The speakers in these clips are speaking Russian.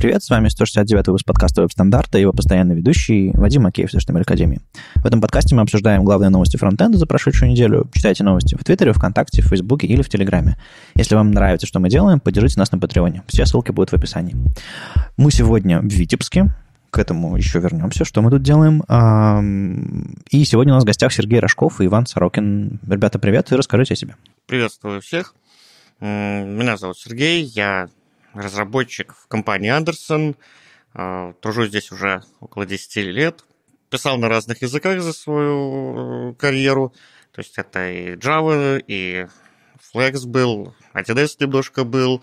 Привет, с вами 169-й выпуск подкаста «Веб-стандарта» и его постоянный ведущий Вадим Макеев с HTML Академии. В этом подкасте мы обсуждаем главные новости фронтенда за прошедшую неделю. Читайте новости в Твиттере, ВКонтакте, в Фейсбуке или в Телеграме. Если вам нравится, что мы делаем, поддержите нас на Патреоне. Все ссылки будут в описании. Мы сегодня в Витебске, к этому еще вернемся, что мы тут делаем. И сегодня у нас в гостях Сергей Рожков и Иван Сорокин. Ребята, привет и расскажите о себе. Приветствую всех. Меня зовут Сергей, я разработчик в компании Андерсон. Э, Тружу здесь уже около 10 лет. Писал на разных языках за свою э, карьеру. То есть это и Java, и Flex был, ATDS немножко был,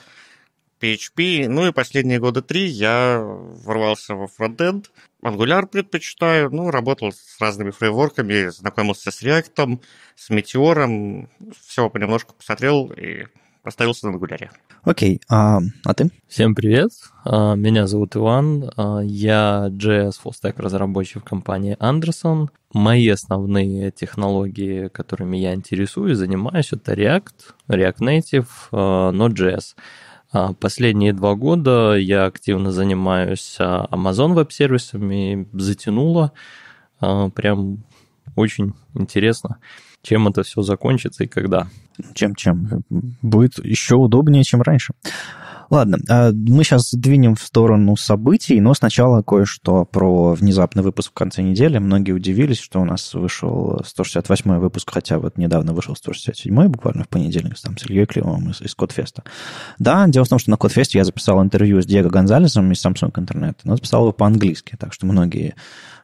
PHP. Ну и последние года три я ворвался во фронтенд. Angular предпочитаю. Ну, работал с разными фреймворками, знакомился с React, с Meteor. Всего понемножку посмотрел и Поставился на Ангуляре. Окей, а, а ты? Всем привет, а, меня зовут Иван, а, я JS Full Stack разработчик в компании Anderson. Мои основные технологии, которыми я интересуюсь, занимаюсь, это React, React Native, а, Node.js. Последние два года я активно занимаюсь Amazon веб-сервисами, затянуло, прям очень интересно чем это все закончится и когда. Чем-чем. Будет еще удобнее, чем раньше. Ладно, а мы сейчас двинем в сторону событий, но сначала кое-что про внезапный выпуск в конце недели. Многие удивились, что у нас вышел 168 выпуск, хотя вот недавно вышел 167 буквально в понедельник там, с Ильей Климовым из, из Кодфеста. Да, дело в том, что на Кодфесте я записал интервью с Диего Гонзалесом из Samsung Internet, но записал его по-английски, так что многие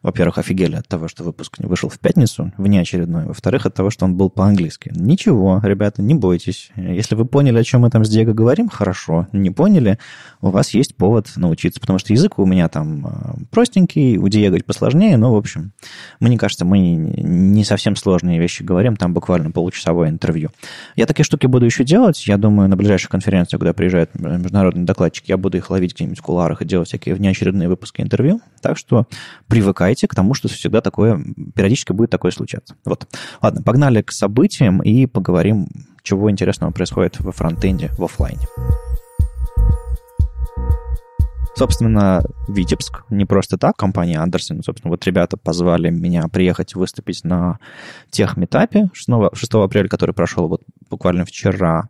во-первых, офигели от того, что выпуск не вышел в пятницу, вне очередной. во-вторых, от того, что он был по-английски. Ничего, ребята, не бойтесь. Если вы поняли, о чем мы там с Диего говорим, хорошо. Не поняли, у вас есть повод научиться, потому что язык у меня там а, простенький, у Диего посложнее, но, в общем, мне кажется, мы не совсем сложные вещи говорим, там буквально получасовое интервью. Я такие штуки буду еще делать, я думаю, на ближайшую конференцию, куда приезжают международные докладчики, я буду их ловить где-нибудь в куларах и делать всякие внеочередные выпуски интервью, так что привыкайте привыкаете к тому, что всегда такое, периодически будет такое случаться. Вот. Ладно, погнали к событиям и поговорим, чего интересного происходит во фронтенде в офлайне. Собственно, Витебск не просто так, компания Андерсон, собственно, вот ребята позвали меня приехать выступить на техметапе 6, 6 апреля, который прошел вот буквально вчера.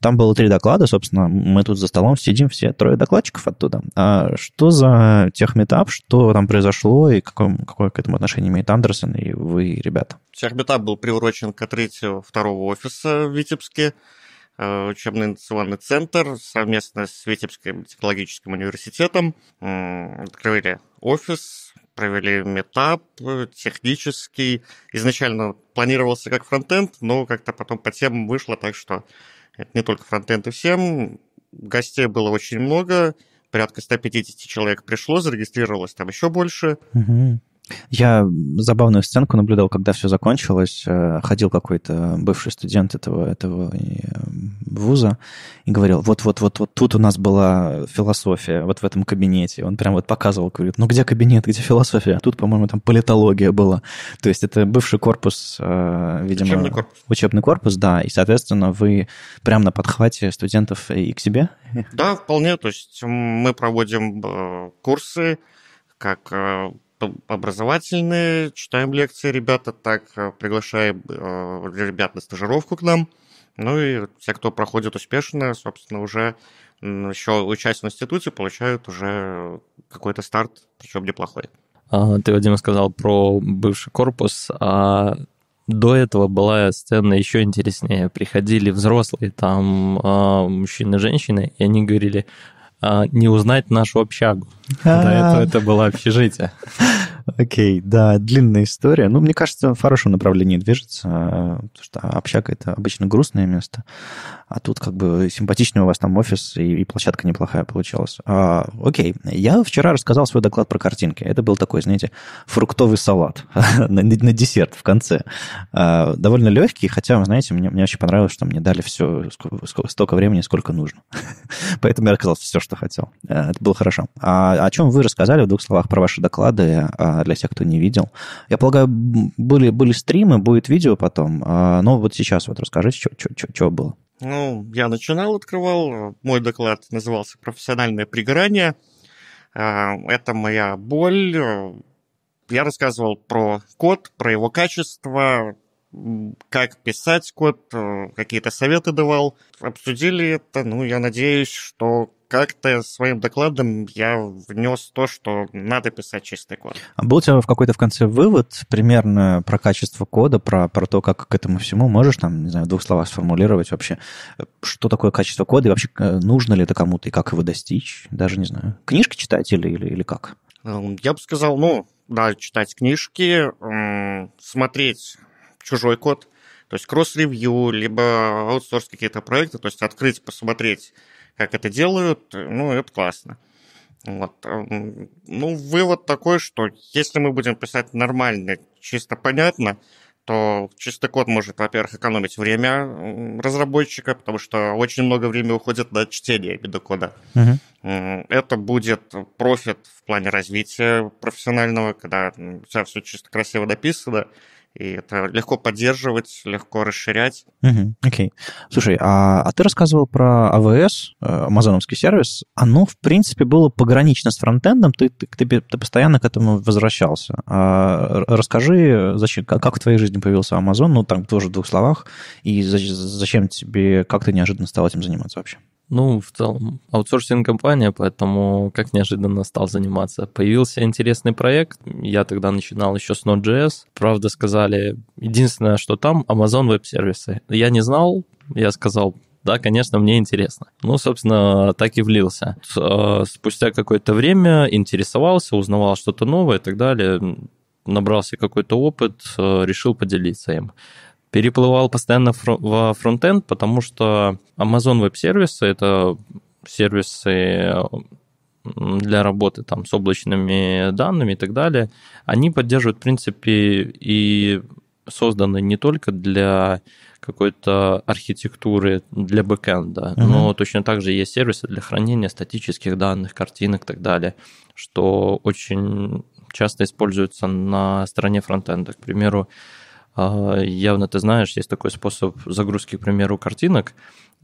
Там было три доклада, собственно, мы тут за столом сидим все трое докладчиков оттуда. А что за техметап, что там произошло и какое, какое к этому отношение имеет Андерсон и вы, ребята? Техметап был приурочен к открытию второго офиса в Витебске. Э, учебный инновационный центр совместно с Витебским технологическим университетом открыли офис, провели метап э, технический. Изначально планировался как фронтенд, но как-то потом по темам вышло, так что это не только фронтенд и всем. Гостей было очень много, порядка 150 человек пришло, зарегистрировалось там еще больше. Угу. Я забавную сценку наблюдал, когда все закончилось. Э, ходил какой-то бывший студент этого, этого э, вуза и говорил, вот-вот-вот вот тут у нас была философия, вот в этом кабинете. Он прям вот показывал, говорит, ну где кабинет, где философия? тут, по-моему, там политология была. То есть это бывший корпус, э, видимо... Учебный корпус. Учебный корпус, да. И, соответственно, вы прямо на подхвате студентов и к себе? Да, вполне. То есть мы проводим курсы, как образовательные, читаем лекции, ребята, так, э, приглашаем э, ребят на стажировку к нам. Ну и те, кто проходит успешно, собственно, уже еще участие в институте, получают уже какой-то старт, причем неплохой. ты, Вадим, сказал про бывший корпус, а до этого была сцена еще интереснее. Приходили взрослые, там а, мужчины, женщины, и они говорили, а, не узнать нашу общагу. А. Да, это, это было общежитие. Окей, да, длинная история. Ну, мне кажется, в хорошем направлении движется, а, потому что общага — это обычно грустное место. А тут как бы симпатичный у вас там офис и, и площадка неплохая получалась. А, окей, я вчера рассказал свой доклад про картинки. Это был такой, знаете, фруктовый салат на, на десерт в конце. А, довольно легкий, хотя, знаете, мне, мне очень понравилось, что мне дали все, сколько, столько времени, сколько нужно. Поэтому я рассказал все, что хотел. А, это было хорошо. А, о чем вы рассказали в двух словах про ваши доклады а, для тех, кто не видел? Я полагаю, были, были стримы, будет видео потом. А, но вот сейчас вот расскажите, что было. Ну, я начинал, открывал. Мой доклад назывался «Профессиональное пригорание». Э, это моя боль. Э, я рассказывал про код, про его качество, как писать код, э, какие-то советы давал. Обсудили это. Ну, я надеюсь, что как-то своим докладом я внес то, что надо писать чистый код. А был у тебя в какой-то в конце вывод примерно про качество кода, про, про то, как к этому всему можешь, там, не знаю, в двух словах сформулировать вообще, э, что такое качество кода и вообще э, нужно ли это кому-то и как его достичь, даже не знаю. Книжки читать или, или, или как? Эм, я бы сказал, ну, да, читать книжки, смотреть чужой код, то есть кросс-ревью, либо аутсорс какие-то проекты, то есть открыть, посмотреть как это делают, э, ну, это классно. Вот. Э, ну, вывод такой, что если мы будем писать нормально, чисто понятно, то чистый код может, во-первых, экономить время разработчика, потому что очень много времени уходит на чтение бедокода. Uh-huh. Это будет профит в плане развития профессионального, когда у тебя все чисто красиво написано, и это легко поддерживать, легко расширять. Угу, окей. Слушай, а, а ты рассказывал про AWS, э, амазоновский сервис. Оно, в принципе, было погранично с фронтендом, ты, ты, ты, ты постоянно к этому возвращался. А, расскажи, зачем, как, как в твоей жизни появился Amazon, ну, там тоже в двух словах, и зачем тебе, как ты неожиданно стал этим заниматься вообще? Ну, в целом, аутсорсинг компания, поэтому как неожиданно стал заниматься. Появился интересный проект, я тогда начинал еще с Node.js. Правда, сказали, единственное, что там, Amazon Web Services. Я не знал, я сказал, да, конечно, мне интересно. Ну, собственно, так и влился. Э, спустя какое-то время интересовался, узнавал что-то новое и так далее набрался какой-то опыт, э, решил поделиться им переплывал постоянно во фронтенд, потому что Amazon Web Services — это сервисы для работы там, с облачными данными и так далее, они поддерживают, в принципе, и созданы не только для какой-то архитектуры для бэкэнда, uh-huh. но точно так же есть сервисы для хранения статических данных, картинок и так далее, что очень часто используется на стороне фронтенда. К примеру, а, явно ты знаешь, есть такой способ загрузки, к примеру, картинок,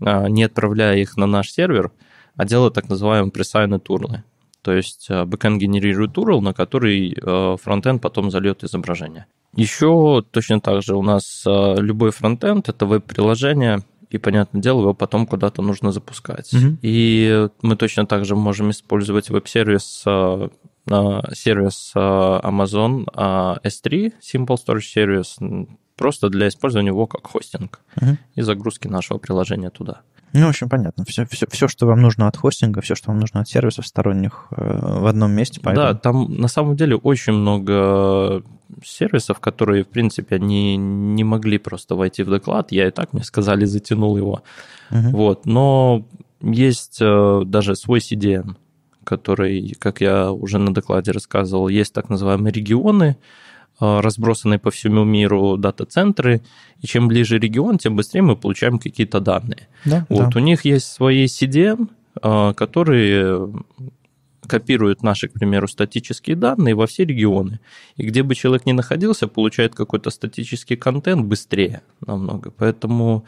а, не отправляя их на наш сервер, а делая так называемые пресайны турлы. То есть а, бэкэнд генерирует URL, на который фронтенд потом зальет изображение. Еще точно так же у нас любой фронтенд — это веб-приложение, и, понятное дело, его потом куда-то нужно запускать. Mm-hmm. И мы точно так же можем использовать веб-сервис а, сервис а, Amazon а, S3, Simple Storage Service, просто для использования его как хостинг угу. и загрузки нашего приложения туда. Ну, в общем, понятно. Все, все, все, что вам нужно от хостинга, все, что вам нужно от сервисов сторонних э, в одном месте. Поэтому... Да, там на самом деле очень много сервисов, которые, в принципе, не, не могли просто войти в доклад. Я и так, мне сказали, затянул его. Угу. Вот. Но есть э, даже свой CDN который, как я уже на докладе рассказывал, есть так называемые регионы, а, разбросанные по всему миру дата-центры, и чем ближе регион, тем быстрее мы получаем какие-то данные. Да, вот да. у них есть свои CDN, а, которые копируют наши, к примеру, статические данные во все регионы. И где бы человек ни находился, получает какой-то статический контент быстрее намного. Поэтому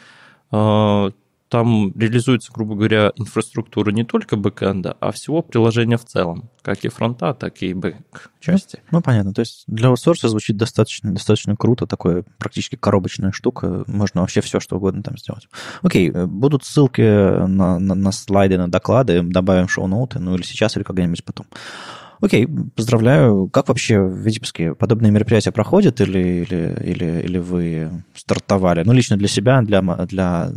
а, там реализуется, грубо говоря, инфраструктура не только бэкэнда, а всего приложения в целом, как и фронта, так и бэк-части. Ну, ну, понятно. То есть для аутсорса звучит достаточно, достаточно круто, такое практически коробочная штука. Можно вообще все, что угодно там сделать. Окей, э, будут ссылки на, на, на слайды, на доклады, добавим шоу-ноуты, ну или сейчас, или когда-нибудь потом. Окей, поздравляю. Как вообще в Витебске подобные мероприятия проходят или, или, или, или вы стартовали? Ну, лично для себя, для, для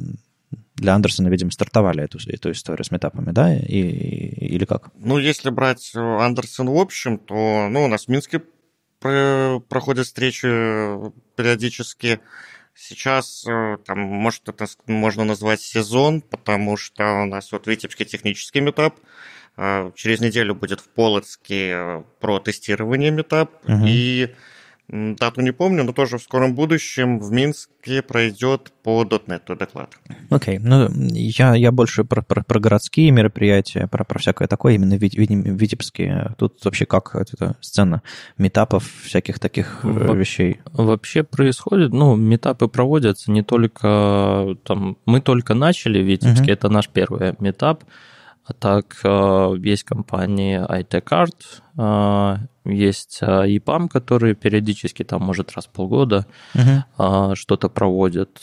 для Андерсона, видимо, стартовали эту, эту историю с метапами, да, и, или как? Ну, если брать э, Андерсон в общем, то, ну, у нас в Минске проходят встречи э, периодически. Сейчас, э, там, может, это можно назвать сезон, потому что у нас вот Витебский технический метап, через неделю будет в Полоцке про тестирование метап, угу. и Дату не помню, но тоже в скором будущем в Минске пройдет по .NET доклад. Окей, okay. ну я, я больше про, про, про городские мероприятия, про, про всякое такое, именно вит, вит, витебские. Тут вообще как эта сцена метапов, всяких таких э, Во- вещей? Вообще происходит, ну, метапы проводятся не только там... Мы только начали в Витебске, uh-huh. это наш первый метап. А так э, есть компании IT-Card, э, есть э, EPAM, которые периодически, там, может, раз в полгода uh-huh. что-то проводят.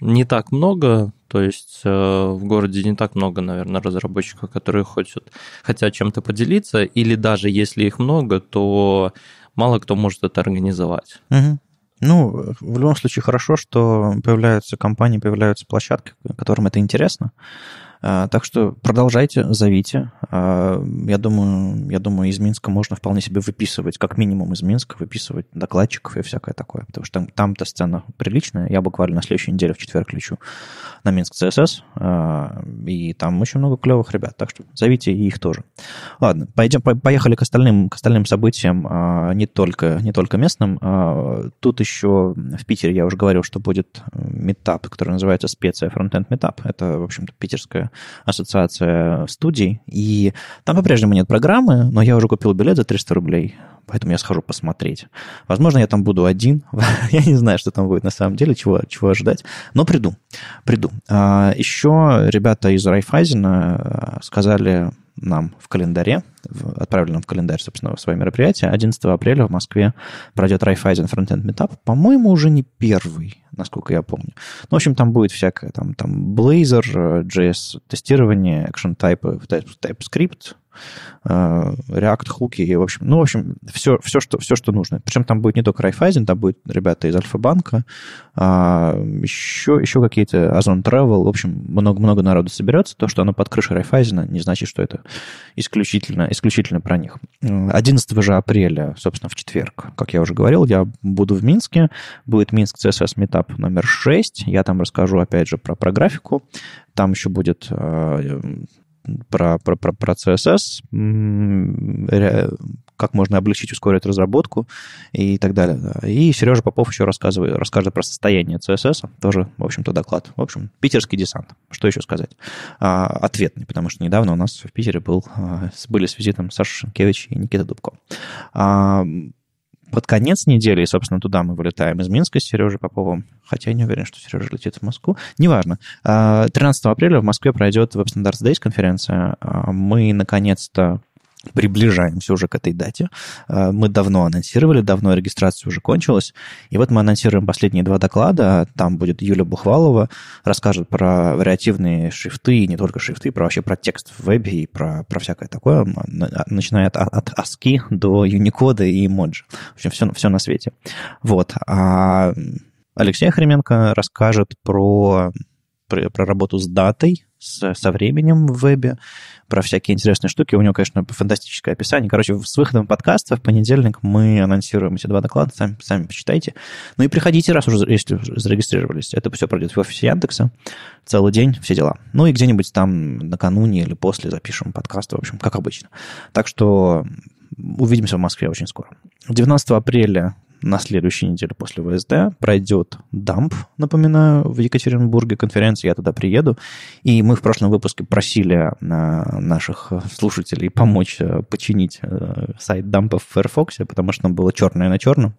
Не так много, то есть в городе не так много, наверное, разработчиков, которые хотят, хотят чем-то поделиться, или даже если их много, то мало кто может это организовать. Uh-huh. Ну, в любом случае хорошо, что появляются компании, появляются площадки, которым это интересно. А, так что продолжайте, зовите. А, я думаю, я думаю, из Минска можно вполне себе выписывать, как минимум из Минска выписывать докладчиков и всякое такое, потому что там, там-то сцена приличная. Я буквально на следующей неделе в четверг лечу на Минск ЦСС, а, и там очень много клевых ребят, так что зовите их тоже. Ладно, пойдем, поехали к остальным, к остальным событиям, не только, не только местным. Тут еще в Питере я уже говорил, что будет метап, который называется «Специя фронтенд метап». Это, в общем-то, питерская ассоциация студий, и там по-прежнему нет программы, но я уже купил билет за 300 рублей, поэтому я схожу посмотреть. Возможно, я там буду один, я не знаю, что там будет на самом деле, чего, чего ожидать, но приду, приду. А, Еще ребята из Райфайзена а, сказали, нам в календаре, отправили нам в календарь, собственно, свое мероприятие. 11 апреля в Москве пройдет Raiffeisen Frontend Meetup. По-моему, уже не первый, насколько я помню. Ну, в общем, там будет всякое, там, там Blazor, JS-тестирование, action type, TypeScript, Э, React хуки и, в общем, ну, в общем, все, все, что, все, что нужно. Причем там будет не только Райфайзен, там будет ребята из Альфа-банка, а еще, еще какие-то Озон Travel, в общем, много-много народу соберется. То, что оно под крышей Райфайзена, не значит, что это исключительно, исключительно про них. 11 же апреля, собственно, в четверг, как я уже говорил, я буду в Минске. Будет Минск CSS Meetup номер 6. Я там расскажу, опять же, про, про графику. Там еще будет э, про, про, про, про CSS, как можно облегчить, ускорить разработку и так далее. И Сережа Попов еще рассказывает, расскажет про состояние CSS, тоже, в общем-то, доклад. В общем, питерский десант. Что еще сказать? А, ответный, потому что недавно у нас в Питере был, а, были с визитом Саша Шенкевич и Никита Дубко. А, под конец недели, и, собственно, туда мы вылетаем из Минска с Сережей Поповым, хотя я не уверен, что Сережа летит в Москву, неважно. 13 а, апреля в Москве пройдет Web Standards Days конференция. А, мы, наконец-то, приближаемся уже к этой дате. Э, мы давно анонсировали, давно регистрация уже кончилась. И вот мы анонсируем последние два доклада. Там будет Юля Бухвалова, расскажет про вариативные шрифты, и не только шрифты, про вообще про текст в вебе и про, про всякое такое, а, начиная от, от ASCII до Unicode и Emoji. В общем, все, все на свете. Вот. А Алексей Хременко расскажет про про, про работу с датой, с, со временем в вебе, про всякие интересные штуки. У него, конечно, фантастическое описание. Короче, с выходом подкаста в понедельник мы анонсируем эти два доклада, сами, сами почитайте. Ну и приходите, раз уже если зарегистрировались. Это все пройдет в офисе Яндекса. Целый день, все дела. Ну и где-нибудь там накануне или после запишем подкаст, в общем, как обычно. Так что увидимся в Москве очень скоро. 19 апреля на следующей неделе после ВСД пройдет дамп, напоминаю, в Екатеринбурге конференция, я туда приеду. И мы в прошлом выпуске просили э, наших слушателей помочь э, починить э, сайт дампа в Firefox, потому что там было черное на черном.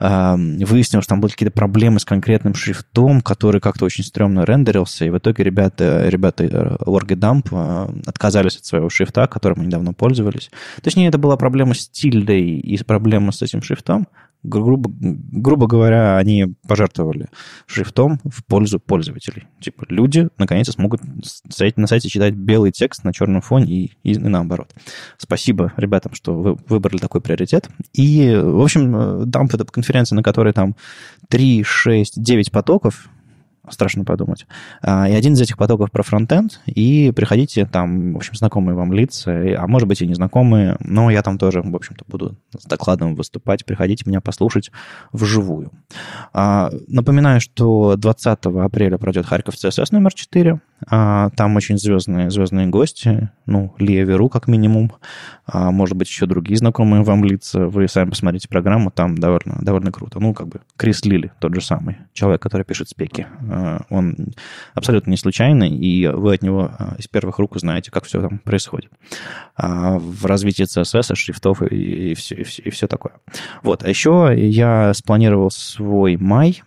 Эм, выяснилось, что там были какие-то проблемы с конкретным шрифтом, который как-то очень стрёмно рендерился, и в итоге ребята, ребята Org Dump отказались от своего шрифта, которым они давно пользовались. Точнее, это была проблема с тильдой и проблема с этим шрифтом, грубо, грубо говоря, они пожертвовали шрифтом в пользу пользователей. Типа люди наконец-то смогут на сайте читать белый текст на черном фоне и, и, и наоборот. Спасибо ребятам, что вы выбрали такой приоритет. И, в общем, там э, эта конференция, на которой там 3, 6, 9 потоков, страшно подумать. А, и один из этих потоков про фронтенд, и приходите там, в общем, знакомые вам лица, а может быть и незнакомые, но я там тоже, в общем-то, буду с докладом выступать, приходите меня послушать вживую. А, напоминаю, что 20 апреля пройдет Харьков CSS номер 4, а, там очень звездные, звездные гости, ну, Лия Веру как минимум, а, может быть, еще другие знакомые вам лица. Вы сами посмотрите программу, там довольно, довольно круто. Ну, как бы Крис Лили, тот же самый человек, который пишет спеки. А, он абсолютно не случайный, и вы от него из первых рук узнаете, как все там происходит. в развитии CSS, шрифтов и, и, все, и, все, и все такое. Вот, а еще я спланировал свой май,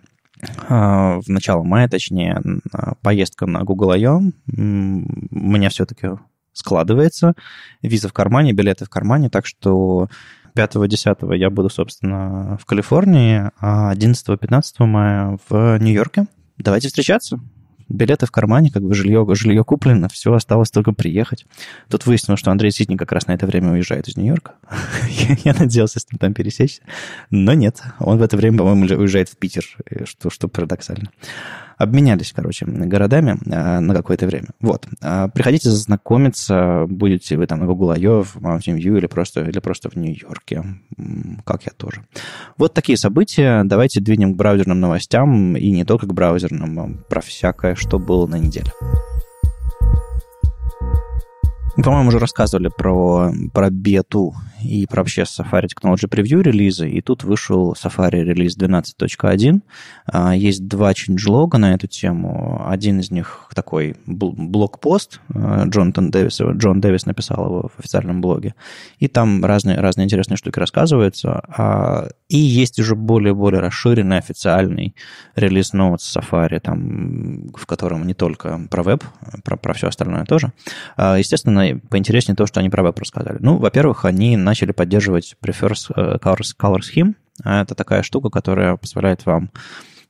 а, в начало мая, точнее, а, поездка на Google I.O. У меня все-таки складывается. Виза в кармане, билеты в кармане, так что 5-10 я буду, собственно, в Калифорнии, а 11-15 мая в Нью-Йорке. Давайте встречаться билеты в кармане, как бы жилье, жилье куплено, все, осталось только приехать. Тут выяснилось, что Андрей Ситник как раз на это время уезжает из Нью-Йорка. Я надеялся с ним там пересечься, но нет. Он в это время, по-моему, уезжает в Питер, э, что, что парадоксально. Обменялись, короче, городами э, на какое-то время. Вот. Э, приходите знакомиться, будете вы там на Google I.O., в Mountain View или просто, или просто в Нью-Йорке, как я тоже. Вот такие события. Давайте двинем к браузерным новостям, и не только к браузерным, а про всякое, что было на неделе. по-моему, уже рассказывали про, про бету и про вообще Safari Technology Preview релизы, и тут вышел Safari релиз 12.1. А, есть два ченджлога на эту тему. Один из них такой блокпост а, Джонатан Дэвис, Джон Дэвис написал его в официальном блоге. И там разные, разные интересные штуки рассказываются. А, и есть уже более-более расширенный официальный релиз Notes Safari, там, в котором не только про веб, про, про все остальное тоже. Естественно, поинтереснее то, что они про веб рассказали. Ну, во-первых, они на начали поддерживать Prefers э, colors Color Scheme. А это такая штука, которая позволяет вам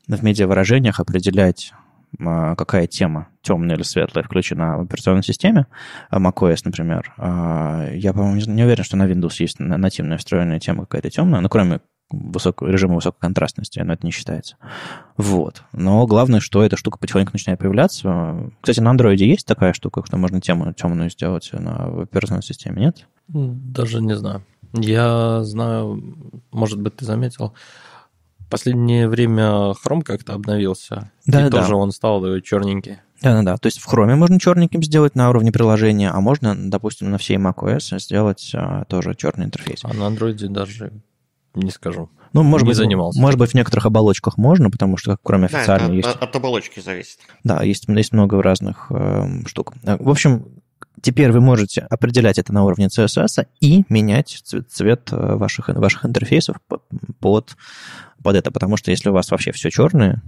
в медиавыражениях определять а, какая тема, темная или светлая, включена в операционной системе, а macOS, например. Я, по-моему, не уверен, что на Windows есть нативная встроенная тема какая-то темная, ну, кроме высокого, режима высокой контрастности, но это не считается. Вот. Но главное, что эта штука потихоньку начинает появляться. Кстати, на Android есть такая штука, что можно тему темную сделать на операционной системе, нет? Даже не знаю. Я знаю, может быть, ты заметил, последнее время Chrome как-то обновился. Да, и да. тоже он стал черненький. Да-да-да, то есть в Chrome можно черненьким сделать на уровне приложения, а можно, допустим, на всей macOS сделать а, тоже черный интерфейс. А на Android даже не скажу. Ну, может не быть, занимался. может быть, в некоторых оболочках можно, потому что кроме официальной да, есть... От, от оболочки зависит. Да, есть, есть много разных эм, э, штук. В общем, теперь вы можете определять это на уровне CSS и менять цвет, цвет э, ваших, ваших интерфейсов под, под это, потому что если у вас вообще все черное,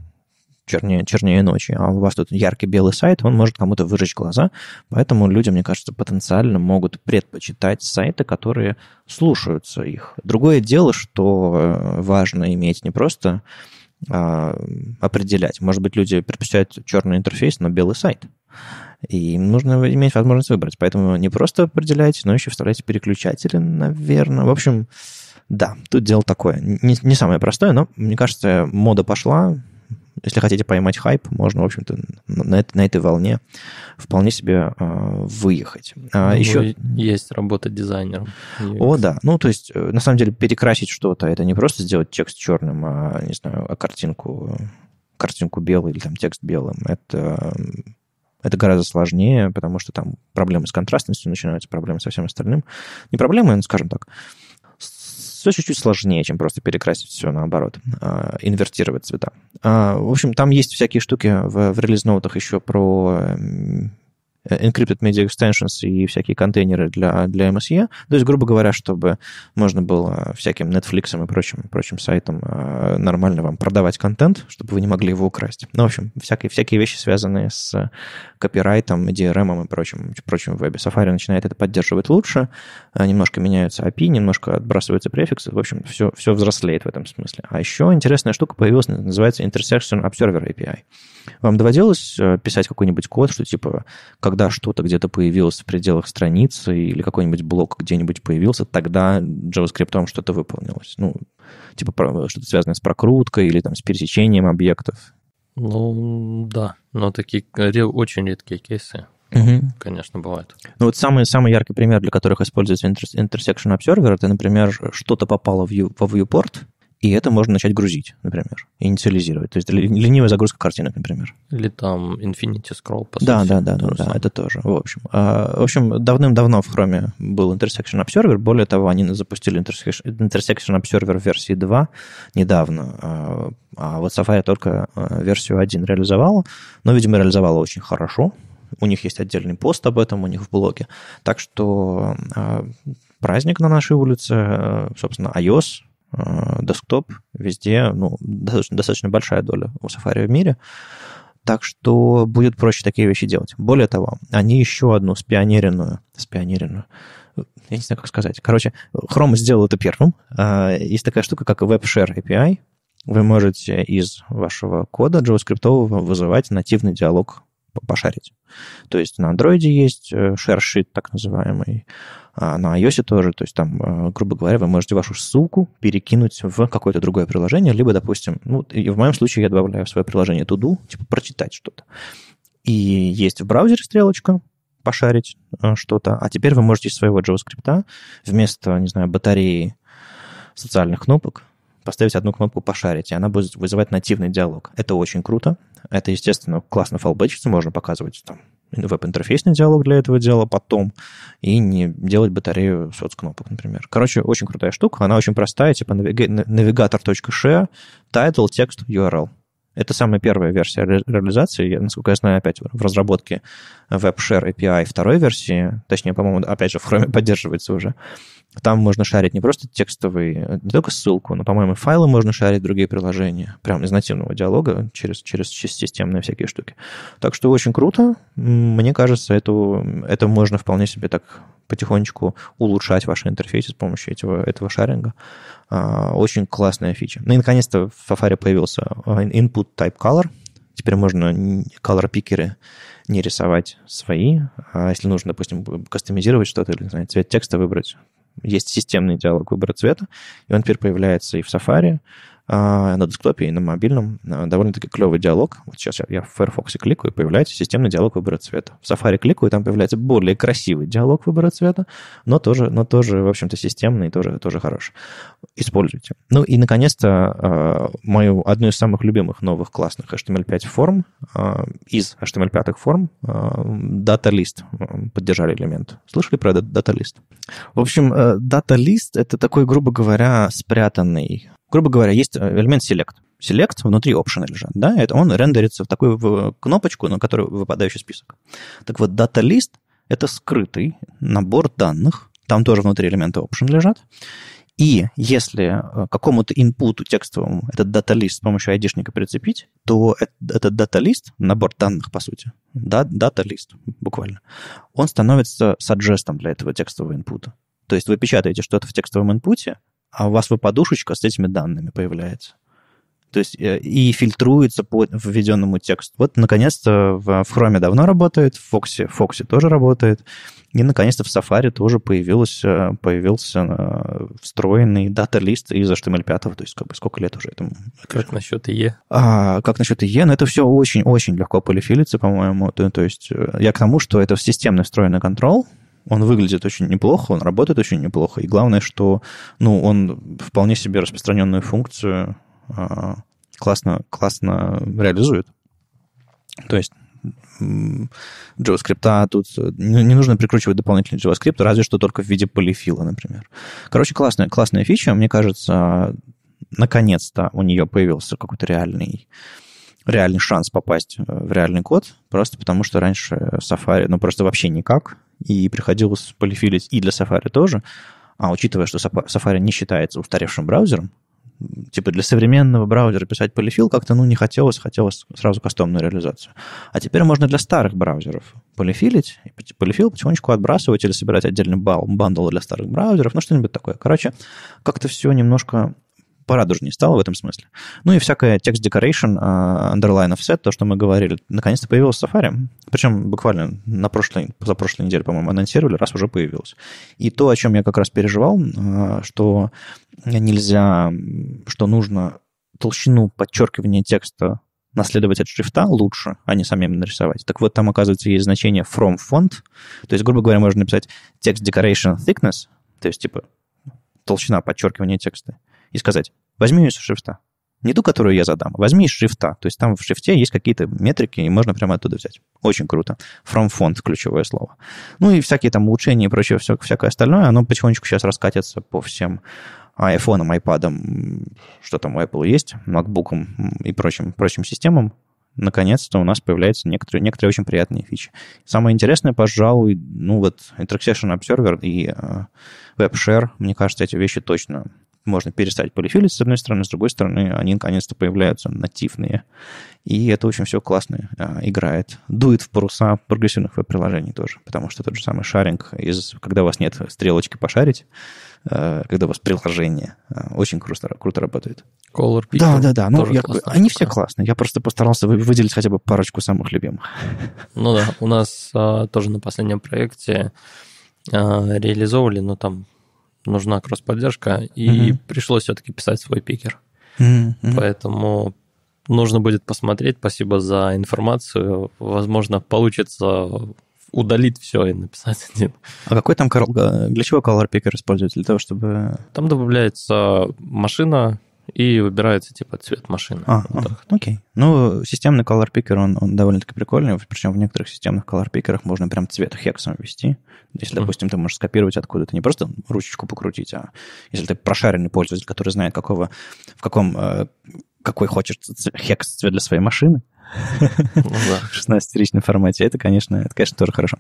чернее, чернее ночи, а у вас тут яркий белый сайт, он может кому-то выжечь глаза, поэтому люди, мне кажется, потенциально могут предпочитать сайты, которые слушаются их. Другое дело, что э, важно иметь не просто а, определять. Может быть, люди предпочитают черный интерфейс, но белый сайт. И им нужно иметь возможность выбрать. Поэтому не просто определяйте, но еще вставляйте переключатели, наверное. В общем, да, тут дело такое. Не, не самое простое, но, мне кажется, мода пошла, если хотите поймать хайп, можно, в общем-то, на, на этой волне вполне себе а, выехать. А, ну, еще есть работа дизайнером. О, да. Ну, то есть, э, на самом деле, перекрасить что-то, это не просто сделать текст черным, а, не знаю, а картинку, картинку белой или там текст белым. Это это гораздо сложнее, потому что там проблемы с контрастностью начинаются, проблемы со всем остальным. Не проблемы, но, скажем так, все чуть-чуть сложнее, чем просто перекрасить все наоборот, а, инвертировать цвета. А, в общем, там есть всякие штуки в, в релиз-ноутах еще про Э, encrypted media extensions и всякие контейнеры для, для MSE. То есть, грубо говоря, чтобы можно было всяким Netflix и прочим, прочим сайтам э, нормально вам продавать контент, чтобы вы не могли его украсть. Ну, в общем, всякие, всякие вещи, связанные с копирайтом, DRM и прочим, прочим в вебе. Safari начинает это поддерживать лучше, э, немножко меняются API, немножко отбрасываются префиксы, в общем, все, все взрослеет в этом смысле. А еще интересная штука появилась, называется Intersection Observer API. Вам доводилось писать какой-нибудь код, что типа, как когда что-то где-то появилось в пределах страницы или какой-нибудь блок где-нибудь появился, тогда JavaScript что-то выполнилось. Ну, типа что-то связанное с прокруткой или там с пересечением объектов. Ну, да, но такие очень редкие кейсы. Угу. Конечно, бывает. Ну вот самый, самый яркий пример, для которых используется интер Intersection Observer, это, например, что-то попало в view, viewport, и это можно начать грузить, например, инициализировать. То есть ленивая загрузка картинок, например. Или там Infinity Scroll, по да, сути. Да, да, да, да, это тоже. В общем, а, в общем давным-давно в Chrome был Intersection Observer. Более того, они запустили Intersection, Intersection Observer версии 2 недавно. А, а вот Safari только а, версию 1 реализовала, но, видимо, реализовала очень хорошо. У них есть отдельный пост об этом у них в блоге. Так что а, праздник на нашей улице, а, собственно, iOS Э, десктоп везде, ну, достаточно, достаточно большая доля у Safari в мире. Так что будет проще такие вещи делать. Более того, они еще одну спионеренную, спионеренную, я не знаю, как сказать. Короче, Chrome сделал это первым. А, есть такая штука, как WebShare API. Вы можете из вашего кода JavaScript вызывать нативный диалог пошарить. То есть на Android есть э, ShareSheet, так называемый, а, на iOS тоже, то есть там, а, грубо говоря, вы можете вашу ссылку перекинуть в какое-то другое приложение, либо, допустим, ну, и в моем случае я добавляю в свое приложение туду, типа прочитать что-то. И есть в браузере стрелочка, пошарить а, что-то, а теперь вы можете из своего JavaScript вместо, не знаю, батареи социальных кнопок поставить одну кнопку «Пошарить», и она будет вызывать нативный диалог. Это очень круто. Это, естественно, классно фалбэчится, можно показывать там веб-интерфейсный диалог для этого дела потом, и не делать батарею кнопок, например. Короче, очень крутая штука, она очень простая, типа навигатор.share, title, текст, URL. Это самая первая версия реализации, я, насколько я знаю, опять в разработке WebShare API второй версии, точнее, по-моему, опять же, в Chrome поддерживается уже. Там можно шарить не просто текстовый, э, не только ссылку, но, по-моему, файлы можно шарить, другие приложения. Прям из нативного диалога через, через системные всякие штуки. Так что очень круто. Мне кажется, это, это можно вполне себе так потихонечку улучшать ваш интерфейс с помощью этого, этого шаринга. А, очень классная фича. Ну и, наконец-то, в Safari появился а, input type color. Теперь можно color пикеры не рисовать свои, а если нужно, допустим, кастомизировать что-то или, не знаю, цвет текста выбрать, есть системный диалог выбора цвета, и он теперь появляется и в Safari, а, на десктопе и на мобильном а, довольно-таки клевый диалог. Вот сейчас я в Firefox кликаю, и появляется системный диалог выбора цвета. В Safari кликаю, и там появляется более красивый диалог выбора цвета, но тоже, но тоже в общем-то, системный, тоже, тоже хороший. Используйте. Ну и, наконец-то, а, мою, одну из самых любимых новых классных HTML5 эм форм, из HTML5 эм форм, дата-лист поддержали элемент. Слышали про дата-лист? В общем, э, дата-лист — это такой, грубо говоря, спрятанный грубо говоря, есть э, элемент select. Select внутри option лежит, да, это он рендерится в такую в э, кнопочку, на которую выпадающий список. Так вот, data list — это скрытый набор данных, там тоже внутри элемента option лежат, и если э, какому-то инпуту текстовому этот дата-лист с помощью айдишника прицепить, то этот дата-лист, набор данных, по сути, да, дата-лист буквально, он становится саджестом для этого текстового инпута. То есть вы печатаете что-то в текстовом инпуте, а у вас бы подушечка с этими данными появляется. То есть э, и фильтруется по введенному тексту. Вот, наконец-то, в, Chrome давно работает, в Fox, в Fox тоже работает, и, наконец-то, в Safari тоже э, появился, появился э, встроенный дата-лист из HTML5, то есть как бы сколько лет уже этому. Как насчет IE? А, как насчет IE? А, ну, это все очень-очень легко полифилится, по-моему. То, то есть я к тому, что это системный встроенный контроль. Он выглядит очень неплохо, он работает очень неплохо. И главное, что ну, он вполне себе распространенную функцию э, классно, классно реализует. То есть JavaScript а, тут э, не нужно прикручивать дополнительный JavaScript, разве что только в виде полифила, например. Короче, классная, классная фича. Мне кажется, наконец-то у нее появился какой-то реальный реальный шанс попасть э, в реальный код, просто потому что раньше Safari, ну, просто вообще никак и приходилось полифилить и для Safari тоже. А учитывая, что Safari не считается устаревшим браузером, типа для современного браузера писать полифил как-то, ну, не хотелось, хотелось сразу кастомную реализацию. А теперь можно для старых браузеров полифилить, и полифил потихонечку отбрасывать или собирать отдельный бал, бандл для старых браузеров, ну, что-нибудь такое. Короче, как-то все немножко порадужнее стало в этом смысле. Ну и всякая текст decoration, а, underline offset, то, что мы говорили, наконец-то появилось в Safari. Причем буквально на прошлой, за прошлой неделе, по-моему, анонсировали, раз уже появилось. И то, о чем я как раз переживал, а, что нельзя, что нужно толщину подчеркивания текста наследовать от шрифта лучше, а не самим нарисовать. Так вот, там, оказывается, есть значение from font. То есть, грубо говоря, можно написать text decoration thickness, то есть, типа, толщина подчеркивания текста и сказать, возьми ее шрифта. Не ту, которую я задам, а возьми из шрифта. То есть там в шрифте есть какие-то метрики, и можно прямо оттуда взять. Очень круто. From font – ключевое слово. Ну и всякие там улучшения и прочее, все, всякое остальное, оно потихонечку сейчас раскатится по всем айфонам, айпадам, что там у Apple есть, макбукам и прочим, прочим системам. Наконец-то у нас появляются некоторые, некоторые очень приятные фичи. Самое интересное, пожалуй, ну вот Intersection Observer и э, WebShare, мне кажется, эти вещи точно можно перестать полифилить, с одной стороны, с другой стороны, они наконец-то появляются нативные. И это очень все классно а, играет. Дует в паруса прогрессивных веб-приложений тоже, потому что тот же самый шаринг, из, когда у вас нет стрелочки пошарить, э, когда у вас приложение, э, очень круто, круто работает. Color Picker Да, да, да. Ну, я, они все классные. Я просто постарался выделить хотя бы парочку самых любимых. Ну да, у нас а, тоже на последнем проекте а, реализовывали, но там нужна кросс-поддержка, и mm пришлось все-таки писать свой пикер. mm Поэтому нужно будет посмотреть. Спасибо за информацию. Возможно, получится удалить все и написать один. А какой там, э, для чего color picker используется? Для того, чтобы... Там добавляется машина, и выбирается типа цвет машины. А, вот а, окей. Ну, системный color picker, он, он довольно-таки прикольный, причем в некоторых системных color picker можно прям цвет хексом ввести. Если, допустим, ты можешь скопировать откуда-то, не просто ручечку покрутить, а если ты прошаренный пользователь, который знает, какого, в каком э, какой хочешь хекс для своей машины. Ну, В 16-ричном формате. Это конечно, это, конечно, тоже хорошо.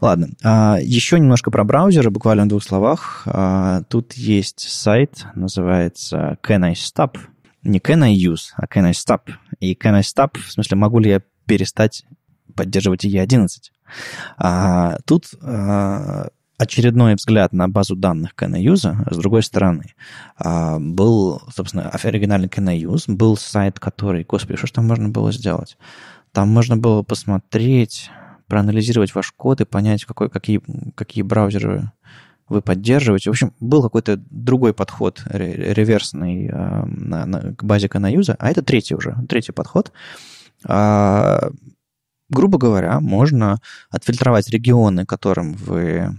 Ладно. А, Еще немножко про браузеры, буквально в двух словах. А, тут есть сайт, называется Can I Stop? Не Can I Use, а Can I Stop? И Can I Stop, в смысле, могу ли я перестать поддерживать E11? А, тут очередной взгляд на базу данных KNUse, а с другой стороны, а, был, собственно, оригинальный KNUse, был сайт, который, господи, что же там можно было сделать? Там можно было посмотреть, проанализировать ваш код и понять, какой, какие, какие браузеры вы поддерживаете. В общем, был какой-то другой подход реверсный а, к базе канаюза, а это третий уже, третий подход. грубо говоря, можно отфильтровать регионы, которым вы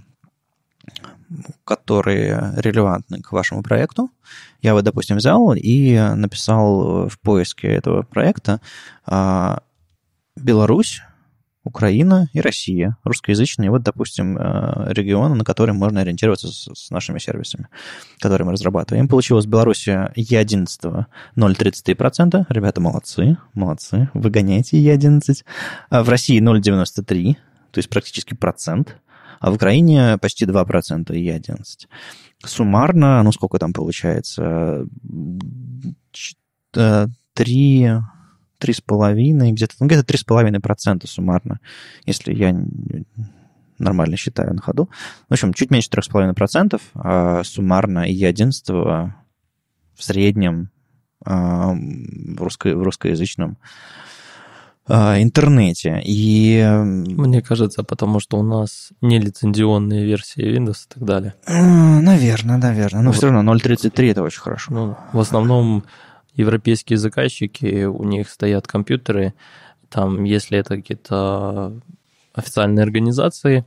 которые релевантны к вашему проекту. Я вот, допустим, взял и написал в поиске этого проекта а, Беларусь, Украина и Россия, русскоязычные, вот, допустим, а, регионы, на которые можно ориентироваться с нашими сервисами, которые мы разрабатываем. Получилось в Беларуси Е11 0,33%. Ребята, молодцы, молодцы, выгоняйте Е11. А в России 0,93%, то есть практически процент а в Украине почти 2% и 11%. Суммарно, ну сколько там получается, 3, э, половиной где-то, ну, где-то процента суммарно, если я нормально считаю на ходу. В общем, чуть меньше трех с половиной процентов а суммарно и единство в среднем а, в, русско- в русскоязычном Э, интернете. И... Мне кажется, потому что у нас не лицензионные версии Windows и так далее. Наверное, наверное. Но вот. Ну, все равно 0.33 это очень хорошо. Ну, в основном европейские заказчики, у них стоят компьютеры, там, если это какие-то официальные организации,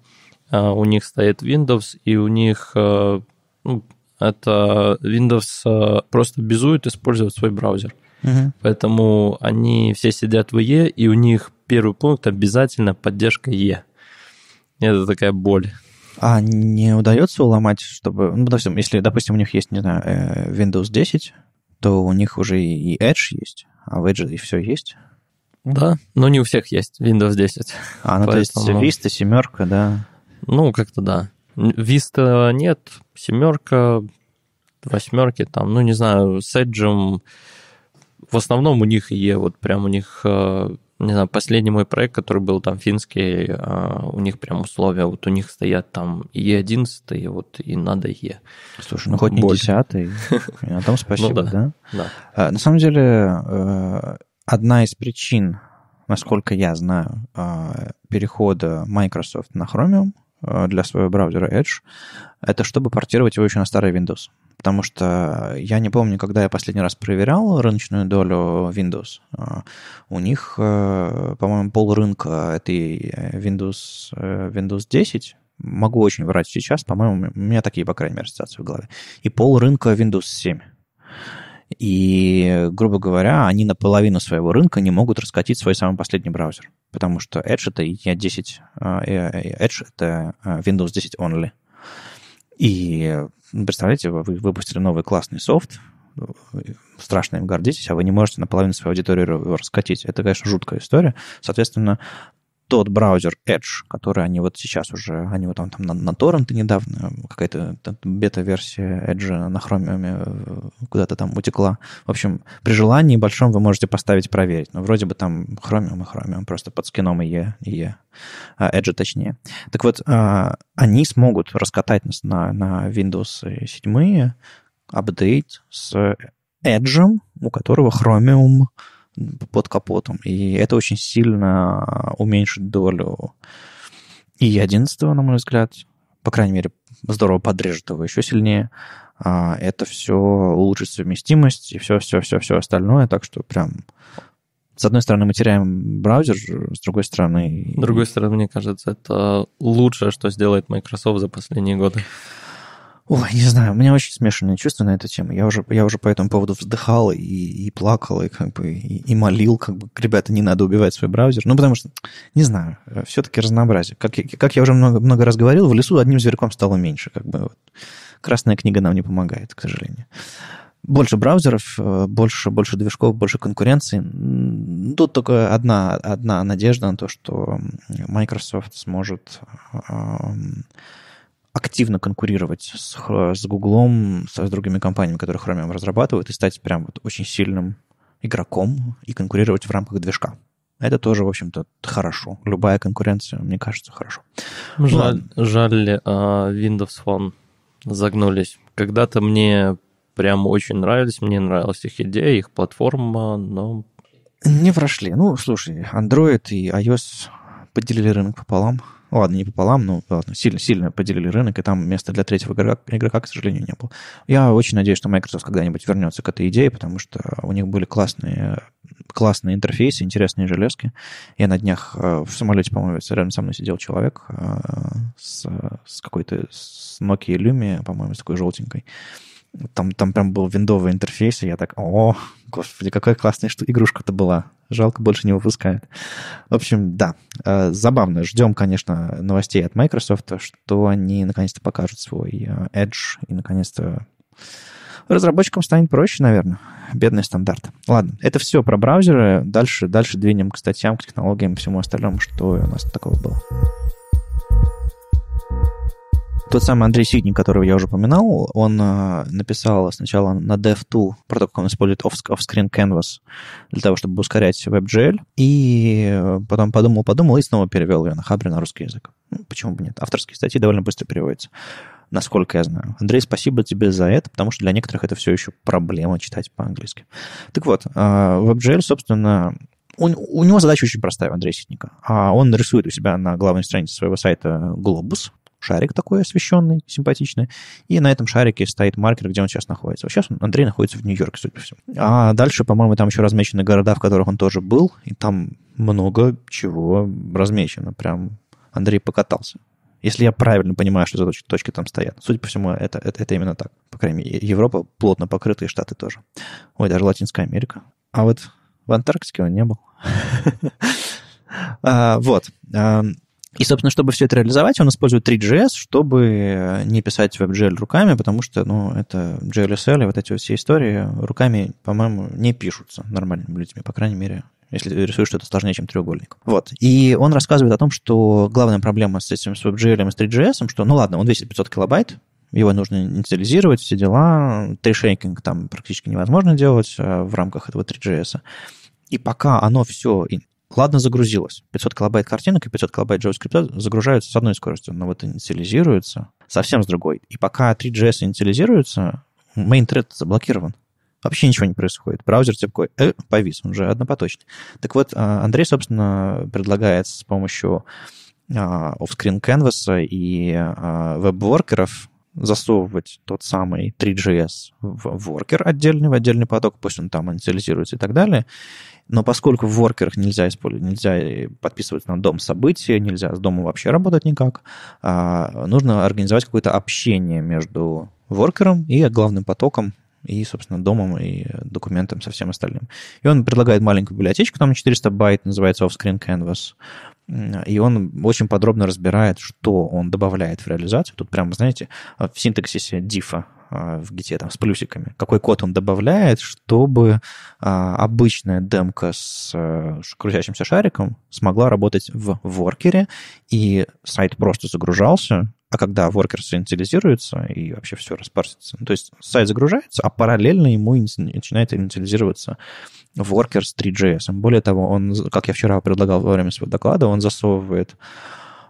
э, у них стоит Windows, и у них э, ну, это Windows просто безует использовать свой браузер. Угу. Поэтому они все сидят в Е, и у них первый пункт обязательно поддержка Е. Это такая боль. А не удается уломать, чтобы... Ну, допустим, если, допустим, у них есть, не знаю, э, Windows 10, то у них уже и Edge есть, а в Edge и все есть. Да, но не у всех есть Windows 10. А, ну Поэтому... то есть Vista, семерка, да? Ну, как-то да. Vista нет, семерка, восьмерки там, ну, не знаю, с Edge в основном у них е, вот прям у них, э, не знаю, последний мой проект, который был там финский, э, у них прям условия, вот у них стоят там Е11, и вот и надо Е. Слушай, ну хоть не 10 на том спасибо, ну да? да. А, на самом деле, э, одна из причин, насколько я знаю, перехода Microsoft на Chromium — Э, для своего браузера Edge, это чтобы портировать его еще на старый Windows. Потому что я не помню, когда я последний раз проверял рыночную долю Windows. Э, у них, э, по-моему, пол рынка этой Windows, Windows 10, могу очень врать сейчас, по-моему, у меня такие, по крайней мере, ассоциации в голове, и пол рынка Windows 7. И, грубо говоря, они на половину своего рынка не могут раскатить свой самый последний браузер, потому что Edge это 10, а, Edge это а, Windows 10 only. И ну, представляете, вы выпустили новый классный софт, страшно им гордитесь, а вы не можете наполовину свою аудиторию раскатить. Это, конечно, жуткая история. Соответственно, тот браузер Edge, который они вот сейчас уже, они вот там, там на, на торренты недавно, какая-то бета-версия Edge на хроме э, куда-то там утекла. В общем, при желании большом вы можете поставить проверить. Но вроде бы там хромиум и хромиум, просто под скином и E, и e, Edge точнее. Так вот, а, они смогут раскатать нас на, на Windows 7 апдейт с Edge, у которого Chromium под капотом. И это очень сильно уменьшит долю и одиннадцатого, на мой взгляд, по крайней мере, здорово подрежет его еще сильнее. А, это все улучшит совместимость и все-все-все-все остальное. Так что прям с одной стороны, мы теряем браузер, с другой стороны... С другой стороны, мне кажется, это лучшее, что сделает Microsoft за последние годы. Ой, не знаю, у меня очень смешанные чувства на эту тему. Я уже, я уже по этому поводу вздыхал и, и плакал, и как бы и, и молил, как бы, ребята, не надо убивать свой браузер. Ну, потому что, не знаю, э, все-таки разнообразие. Как, как я уже много, много раз говорил, в лесу одним зверьком стало меньше. Как бы вот. Красная книга нам не помогает, к сожалению. Больше браузеров, э, больше, больше движков, больше конкуренции. Тут только одна, одна надежда на то, что Microsoft сможет а, активно конкурировать с, с Google, с другими компаниями, которые Chromium разрабатывают, и стать прям вот очень сильным игроком и конкурировать в рамках движка. Это тоже, в общем-то, хорошо. Любая конкуренция, мне кажется, хорошо. Жаль, ну, а жаль э, Windows Phone загнулись. Когда-то мне прям очень нравились, мне нравилась их идея, их платформа, но... Не прошли. Ну, слушай, Android и iOS поделили рынок пополам. Ну, ладно, не пополам, но ладно, сильно, сильно поделили рынок, и там места для третьего игрока, к сожалению, не было. Я очень надеюсь, что Microsoft когда-нибудь вернется к этой идее, потому что у них были классные, классные интерфейсы, интересные железки. Я на днях э, в самолете, по-моему, рядом со мной сидел человек э, с, с какой-то с Nokia Lumia, по-моему, с такой желтенькой. Там, там прям был виндовый интерфейс, и я так, о, господи, какая классная что игрушка-то была. Жалко, больше не выпускает. В общем, да, э, забавно. Ждем, конечно, новостей от Microsoft, что они наконец-то покажут свой э, Edge, и наконец-то разработчикам станет проще, наверное. Бедный стандарт. Ладно, это все про браузеры. Дальше, дальше двинем к статьям, к технологиям, всему остальному, что у нас такого было. Тот самый Андрей Ситник, которого я уже упоминал, он э, написал сначала на Dev2 про то, как он использует off-screen canvas для того, чтобы ускорять WebGL, и э, потом подумал-подумал и снова перевел ее на хабре на русский язык. Ну, почему бы нет? Авторские статьи довольно быстро переводятся насколько я знаю. Андрей, спасибо тебе за это, потому что для некоторых это все еще проблема читать по-английски. Так вот, WebGL, э, собственно, он, у него задача очень простая у Андрея Ситника. А он рисует у себя на главной странице своего сайта глобус, шарик такой освещенный, симпатичный, и на этом шарике стоит маркер, где он сейчас находится. Вот сейчас Андрей находится в Нью-Йорке, судя по всему. А дальше, по-моему, там еще размечены города, в которых он тоже был, и там много чего размечено. Прям Андрей покатался. Если я правильно понимаю, что за точки, точки там стоят. Судя по всему, это, это, это именно так. По крайней мере, Европа плотно покрыта, и Штаты тоже. Ой, даже Латинская Америка. А вот в Антарктике он не был. А, вот. И, собственно, чтобы все это реализовать, он использует 3GS, чтобы э, не писать WebGL руками, потому что, ну, это GLSL и вот эти все истории руками, по-моему, не пишутся нормальными людьми, по крайней мере, если ты рисуешь что-то сложнее, чем треугольник. Вот. И он рассказывает о том, что главная проблема с этим с WebGL и с 3GS, что, ну ладно, он весит 500 килобайт, его нужно инициализировать, все дела. Трешейкинг там практически невозможно делать э, в рамках этого 3GS. И пока оно все Ладно, загрузилось. 500 килобайт картинок и 500 килобайт JavaScript загружаются с одной скоростью, но вот инициализируется совсем с другой. И пока 3JS инициализируется, main thread заблокирован. Вообще ничего не происходит. Браузер такой, э, повис, он уже однопоточный. Так вот, а, Андрей, собственно, предлагает с помощью офскрин а, uh, canvas и а, веб-воркеров uh, засовывать тот самый 3GS в воркер отдельный, в отдельный поток, пусть он там инициализируется и так далее. Но поскольку в воркерах нельзя использовать, нельзя подписывать на дом события, нельзя с домом вообще работать никак, а, нужно организовать какое-то общение между воркером и главным потоком и, собственно, домом и документом со всем остальным. И он предлагает маленькую библиотечку, там 400 байт, называется Offscreen Canvas и он очень подробно разбирает, что он добавляет в реализацию. Тут прямо, знаете, а, в синтаксисе дифа а, в гите там с плюсиками, какой код он добавляет, чтобы а, обычная демка с а, крутящимся шариком смогла работать в воркере, и сайт просто загружался, а когда воркер инициализируется и вообще все распарсится, ну, то есть сайт загружается, а параллельно ему начинает инициализироваться воркер с 3JS. Более того, он, как я вчера предлагал во время своего доклада, он засовывает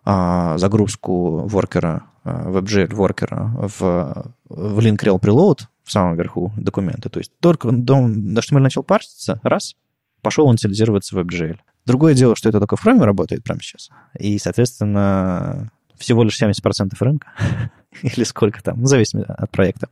а, загрузку воркера, а, WebGL воркера в, в link rel preload в самом верху документа. То есть только дом HTML начал парситься, раз, пошел инициализироваться в WebGL. Другое дело, что это только в Chrome работает прямо сейчас. И, соответственно, всего лишь 70% рынка, или сколько там, ну, зависит от проекта.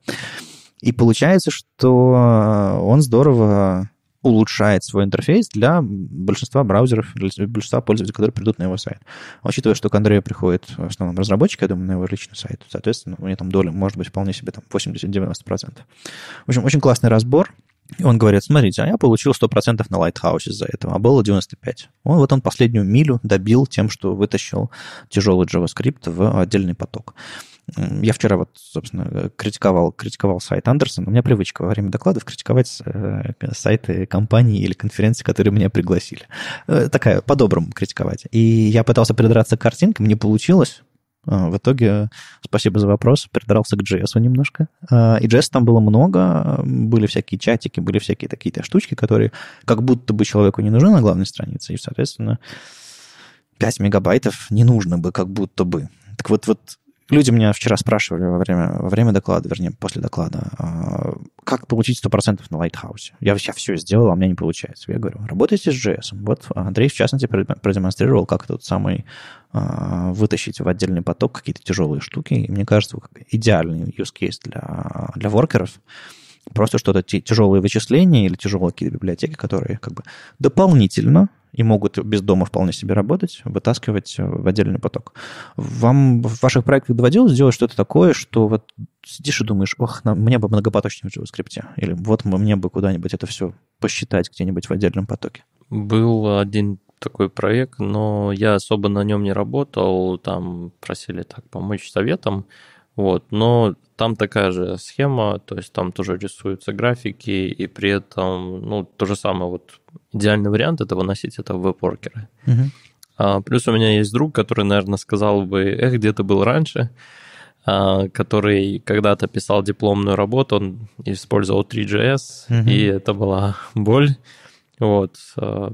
И получается, что э, он здорово улучшает свой интерфейс для большинства браузеров, для большинства пользователей, которые придут на его сайт. Учитывая, что к Андрею приходит в основном разработчик, я думаю, на его личный сайт, соответственно, у него там доля может быть вполне себе там 80-90%. В общем, очень классный разбор. И он говорит, смотрите, а я получил 100% на лайтхаусе за это, а было 95. Он вот он последнюю милю добил тем, что вытащил тяжелый JavaScript в отдельный поток. Я вчера вот, собственно, критиковал, критиковал сайт Андерсона. У меня привычка во время докладов критиковать э, сайты компаний или конференции, которые меня пригласили. Э, такая, по-доброму критиковать. И я пытался придраться к картинкам, не получилось. А, в итоге, э, спасибо за вопрос, придрался к JS немножко. А, и JS там было много, были всякие чатики, были всякие такие-то штучки, которые как будто бы человеку не нужны на главной странице, и, соответственно, 5 мегабайтов не нужно бы, как будто бы. Так вот, вот люди меня вчера спрашивали во время, во время доклада, вернее, после доклада, а, как получить 100% на лайтхаусе? Я сейчас все сделал, а у меня не получается. Я говорю, работайте с JS. Вот а, Андрей, в частности, продемонстрировал, как этот самый а, вытащить в отдельный поток какие-то тяжелые штуки. И мне кажется, идеальный use case для, для воркеров просто что-то тяжелые вычисления или тяжелые какие-то библиотеки, которые как бы дополнительно и могут без дома вполне себе работать, вытаскивать э, в отдельный поток. Вам в ваших проектах доводилось сделать что-то такое, что вот сидишь и думаешь, ох, нам, мне бы многопоточник в JavaScript, или вот мне бы куда-нибудь это все посчитать где-нибудь в отдельном потоке? Был один такой проект, но я особо на нем не работал, там просили так помочь советом, вот, но там такая же схема, то есть там тоже рисуются графики, и при этом, ну, то же самое, вот идеальный вариант это выносить это в веб-оркеры. Угу. А, плюс у меня есть друг, который, наверное, сказал бы, эх, где ты был раньше, а, который когда-то писал дипломную работу, он использовал 3GS, угу. и это была боль. Вот. А,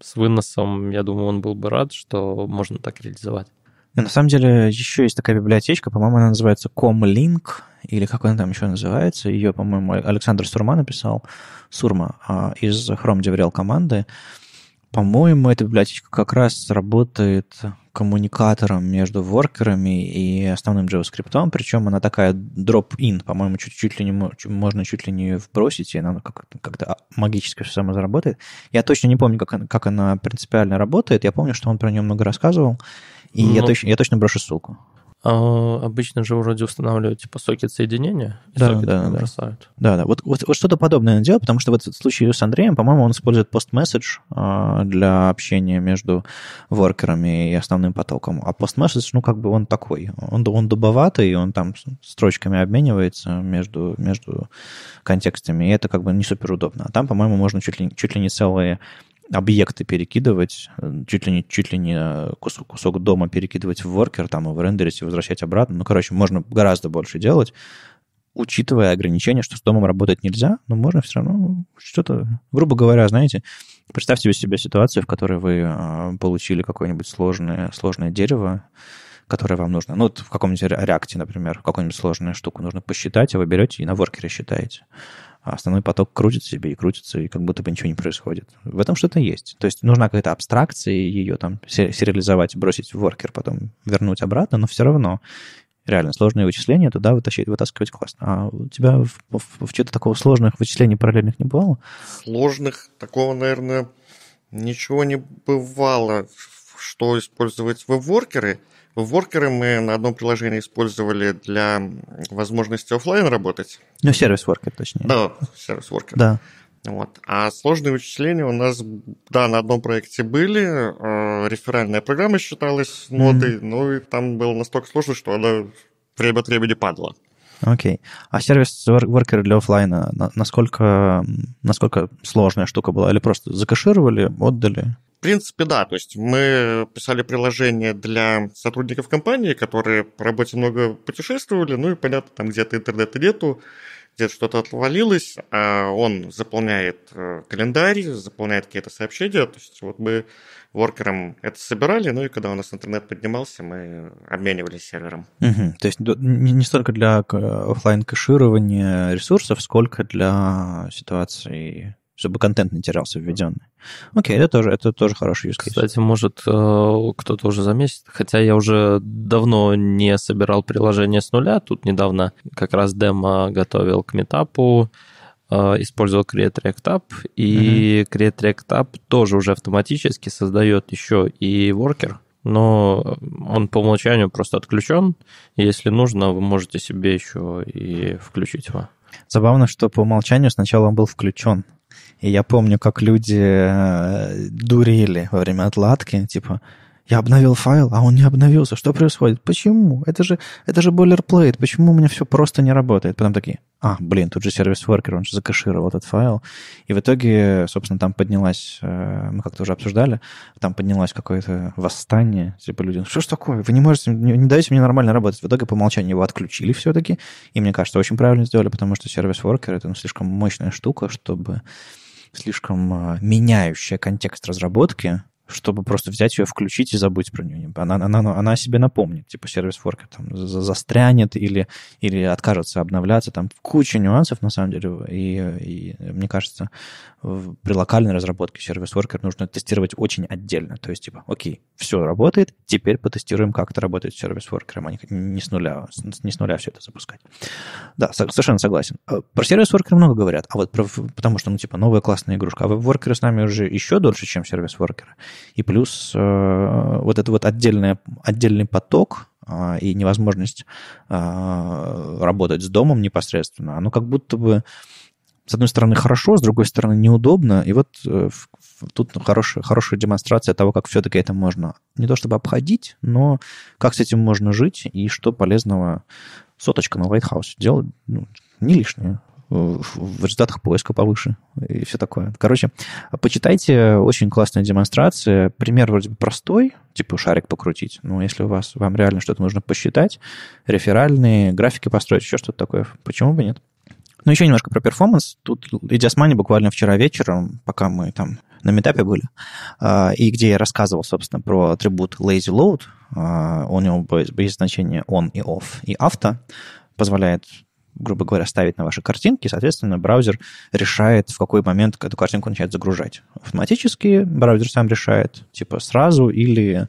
с выносом, я думаю, он был бы рад, что можно так реализовать. На самом деле еще есть такая библиотечка, по-моему, она называется Comlink, или как она там еще называется. Ее, по-моему, Александр Сурма написал, Сурма, а, из Chrome DevRel команды. По-моему, эта библиотечка как раз работает коммуникатором между воркерами и основным JavaScript. Причем она такая drop-in, по-моему, чуть-чуть ли не можно чуть ли не вбросить, и она ну, как-то магически все само заработает. Я точно не помню, как она, как она принципиально работает. Я помню, что он про нее много рассказывал. И ну, я, точно, я точно брошу ссылку. А обычно же вроде устанавливают типа сокет соединения, и да, сокет да, да. бросают. Да, да. Вот, вот, вот что-то подобное он делал, потому что в этом случае с Андреем, по-моему, он использует пост-месседж а, для общения между воркерами и основным потоком. А пост ну, как бы он такой. Он, он дубоватый, он там строчками обменивается между, между контекстами, и это как бы не супер удобно. А там, по-моему, можно чуть ли, чуть ли не целые объекты перекидывать, э, чуть ли не, чуть ли не э, кусок, кусок дома перекидывать в воркер, там в рендерить и возвращать обратно. Ну, короче, можно гораздо больше делать, учитывая ограничение, что с домом работать нельзя, но можно все равно что-то, грубо говоря, знаете, представьте себе ситуацию, в которой вы э, получили какое-нибудь сложное, сложное дерево, которое вам нужно. Ну, вот в каком-нибудь реакте, например, какую-нибудь сложную штуку нужно посчитать, а вы берете и на воркере считаете. А основной поток крутится себе и крутится, и как будто бы ничего не происходит. В этом что-то есть. То есть нужна какая-то абстракция, ее там сериализовать, бросить в воркер, потом вернуть обратно, но все равно реально сложные вычисления туда вытащить, вытаскивать классно. А у тебя в, в, в что-то такого сложных вычислений параллельных не бывало? Сложных такого, наверное, ничего не бывало, что использовать в – Воркеры мы на одном приложении использовали для возможности офлайн работать. Ну, сервис-воркер, точнее. Да, сервис-воркер. Да. Вот. А сложные вычисления у нас, да, на одном проекте были, э, реферальная программа считалась нотой, mm-hmm. ну и там было настолько сложно, что она время от времени падала. Окей. Okay. А сервис воркер для офлайна, насколько, насколько сложная штука была? Или просто закашировали, отдали? принципе, да. То есть мы писали приложение для сотрудников компании, которые по работе много путешествовали, ну и, понятно, там где-то интернета нету, где-то что-то отвалилось, а он заполняет э, календарь, заполняет какие-то сообщения. То есть вот мы воркером это собирали, ну и когда у нас интернет поднимался, мы обменивались сервером. Угу. То есть не столько для офлайн кэширования ресурсов, сколько для ситуации чтобы контент не терялся введенный. Окей, это тоже, это тоже хороший use case. Кстати, может, э, кто-то уже заметит, хотя я уже давно не собирал приложение с нуля, тут недавно как раз демо готовил к метапу, э, использовал Create React App, и mm-hmm. Create React App тоже уже автоматически создает еще и worker, но он по умолчанию просто отключен. Если нужно, вы можете себе еще и включить его. Забавно, что по умолчанию сначала он был включен, и я помню, как люди э, дурили во время отладки, типа, я обновил файл, а он не обновился. Что происходит? Почему? Это же, это же boilerplate. Почему у меня все просто не работает? Потом такие, а, блин, тут же сервис-воркер, он же закашировал этот файл. И в итоге, собственно, там поднялась, э, мы как-то уже обсуждали, там поднялось какое-то восстание. Типа люди, «Ну что ж такое? Вы не можете, не, не даете мне нормально работать. В итоге по умолчанию его отключили все-таки. И мне кажется, очень правильно сделали, потому что сервис-воркер — это ну, слишком мощная штука, чтобы слишком а, меняющая контекст разработки, чтобы просто взять ее, включить и забыть про нее. Она, она, она себе напомнит, типа сервис-ворка там застрянет или, или откажется обновляться. Там куча нюансов, на самом деле, и, и мне кажется, при локальной разработке сервис-воркер нужно тестировать очень отдельно. То есть, типа, окей, все работает, теперь потестируем, как это работает с сервис-воркером, а не, не, с нуля, не с нуля все это запускать. Да, совершенно согласен. Э, про сервис воркер много говорят, а вот про, потому что, ну, типа, новая классная игрушка. А веб-воркеры с нами уже еще дольше, чем сервис-воркеры. И плюс э, вот это вот отдельный отдельный поток а, и невозможность а, работать с домом непосредственно, оно как будто бы с одной стороны, хорошо, с другой стороны, неудобно. И вот э, тут хорошая, хорошая демонстрация того, как все-таки это можно не то чтобы обходить, но как с этим можно жить и что полезного соточка на Лайтхаусе делать ну, не лишнее в результатах поиска повыше и все такое. Короче, почитайте, очень классная демонстрация. Пример вроде бы простой, типа шарик покрутить. Но если у вас, вам реально что-то нужно посчитать, реферальные, графики построить, еще что-то такое, почему бы нет? Ну, еще немножко про перформанс. Тут Идиасмани буквально вчера вечером, пока мы там на метапе были, а, и где я рассказывал, собственно, про атрибут lazy load, а, у него есть значение on и off и авто, позволяет грубо говоря, ставить на ваши картинки, соответственно, браузер решает, в какой момент эту картинку начать загружать. Автоматически браузер сам решает, типа сразу или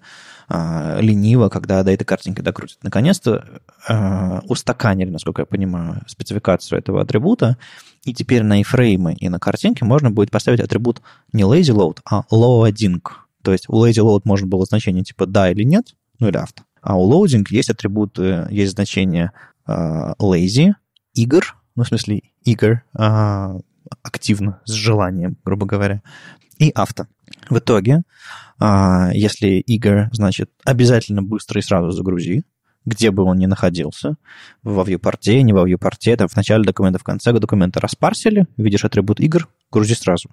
э, лениво, когда до этой картинки докрутит. Наконец-то э, устаканили, насколько я понимаю, спецификацию этого атрибута, и теперь на iframe и на картинке можно будет поставить атрибут не lazy load, а loading. То есть у lazy load можно было значение типа да или нет, ну или авто. А у loading есть атрибут, есть значение а, lazy, игр, ну, в смысле, игр, а, активно, с желанием, грубо говоря, и авто. В итоге, а, если игр, значит, обязательно быстро и сразу загрузи, где бы он ни находился, во вьюпорте, не во вьюпорте, там в начале документа, в конце документа распарсили, видишь атрибут игр, грузи сразу.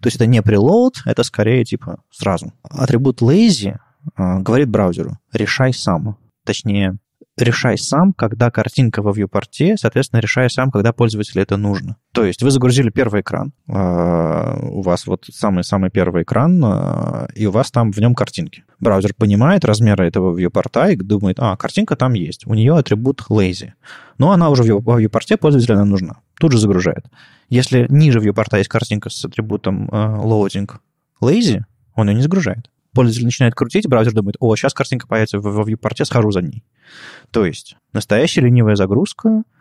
То есть это не прилоуд, это скорее типа сразу. Атрибут lazy а, говорит браузеру, решай сам. Точнее, решай сам, когда картинка во viewport, соответственно, решай сам, когда пользователю это нужно. То есть вы загрузили первый экран, а, у вас вот самый-самый первый экран, а, и у вас там в нем картинки. Браузер понимает размеры этого viewport и думает, а, картинка там есть, у нее атрибут lazy. Но она уже во viewport пользователю она нужна. Тут же загружает. Если ниже viewport есть картинка с атрибутом а, loading lazy, он ее не загружает пользователь начинает крутить, браузер думает, о, сейчас картинка появится в вьюпорте, схожу за ней. То есть настоящая ленивая загрузка —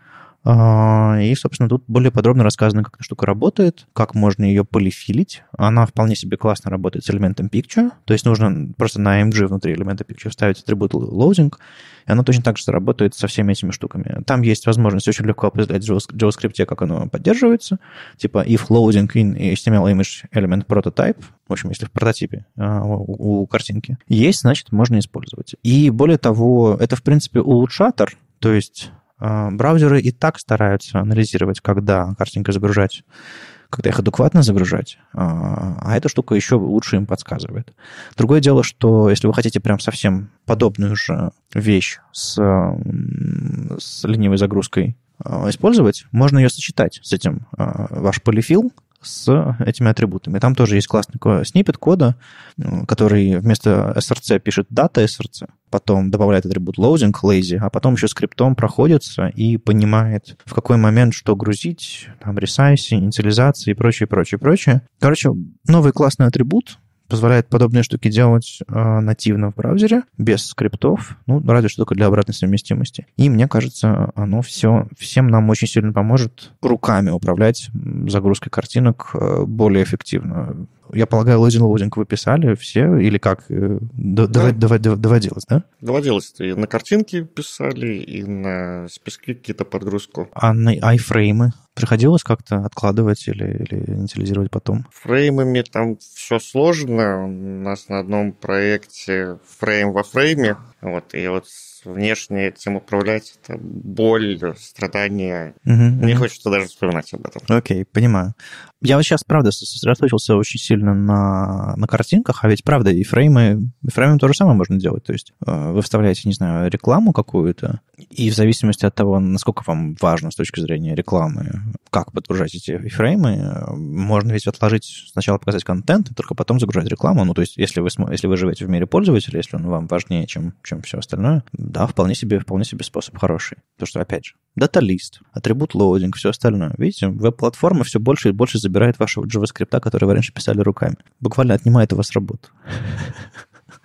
а, и, собственно, тут более подробно рассказано, как эта штука работает, как можно ее полифилить. Она вполне себе классно работает с элементом picture, то есть нужно просто на AMG внутри элемента picture вставить атрибут loading, и она точно так же работает со всеми этими штуками. Там есть возможность очень легко определять в JavaScript, как оно поддерживается, типа if loading in HTML image element prototype, в общем, если в прототипе а, у картинки, есть, значит, можно использовать. И более того, это, в принципе, улучшатор, то есть Э, браузеры и так стараются анализировать, когда картинка загружать, когда их адекватно загружать, э, а эта штука еще лучше им подсказывает. Другое дело, что если вы хотите прям совсем подобную же вещь с, с ленивой загрузкой э, использовать, можно ее сочетать с этим. Ваш полифил с этими атрибутами. Там тоже есть классный снипет кода, ну, который вместо src пишет data src, потом добавляет атрибут loading, lazy, а потом еще скриптом проходится и понимает, в какой момент что грузить, там, resize инициализации и прочее, прочее, прочее. Короче, новый классный атрибут, позволяет подобные штуки делать э, нативно в браузере, без скриптов, ну, разве что только для обратной совместимости. И мне кажется, оно все, всем нам очень сильно поможет руками управлять загрузкой картинок э, более эффективно. Я полагаю, лодинг-лодинг вы писали все, или как? Э, Д- да. давай, давай, доводилось, да? Доводилось. И на картинке писали, и на списке какие-то подгрузку. А на айфреймы приходилось как-то откладывать или, или инициализировать потом? Фреймами там все сложно. У нас на одном проекте фрейм во фрейме. Вот, и вот внешне этим управлять, это боль, страдания. Угу, Не угу. хочется даже вспоминать об этом. Окей, понимаю. Я вот сейчас, правда, сосредоточился очень сильно на, на картинках, а ведь, правда, и фреймы, и фреймы то же самое можно делать. То есть э, вы вставляете, не знаю, рекламу какую-то, и в зависимости от того, насколько вам важно с точки зрения рекламы, как подгружать эти фреймы, э, можно ведь отложить, сначала показать контент, и только потом загружать рекламу. Ну, то есть если вы, если вы живете в мире пользователя, если он вам важнее, чем, чем все остальное, да, вполне себе, вполне себе способ хороший. Потому что, опять же, дата-лист, атрибут лоудинг, все остальное. Видите, веб-платформа все больше и больше забирает вашего JavaScript, который вы раньше писали руками. Буквально отнимает у вас работу.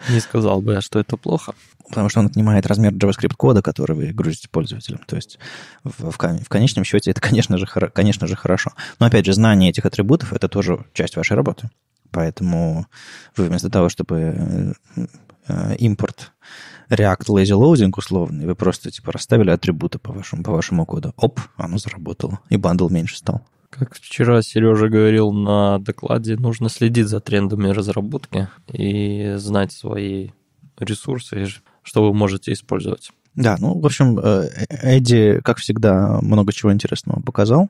Не сказал бы я, что это плохо. Потому что он отнимает размер JavaScript-кода, который вы грузите пользователям. То есть в, в, в конечном счете это, конечно же, хоро, конечно же, хорошо. Но, опять же, знание этих атрибутов — это тоже часть вашей работы. Поэтому вы вместо того, чтобы э, э, импорт React Lazy Loading условный, вы просто типа расставили атрибуты по вашему, по вашему коду. Оп, оно заработало, и бандл меньше стал. Как вчера Сережа говорил на докладе, нужно следить за трендами разработки и знать свои ресурсы, что вы можете использовать. Да, ну, в общем, э, Эдди, как всегда, много чего интересного показал.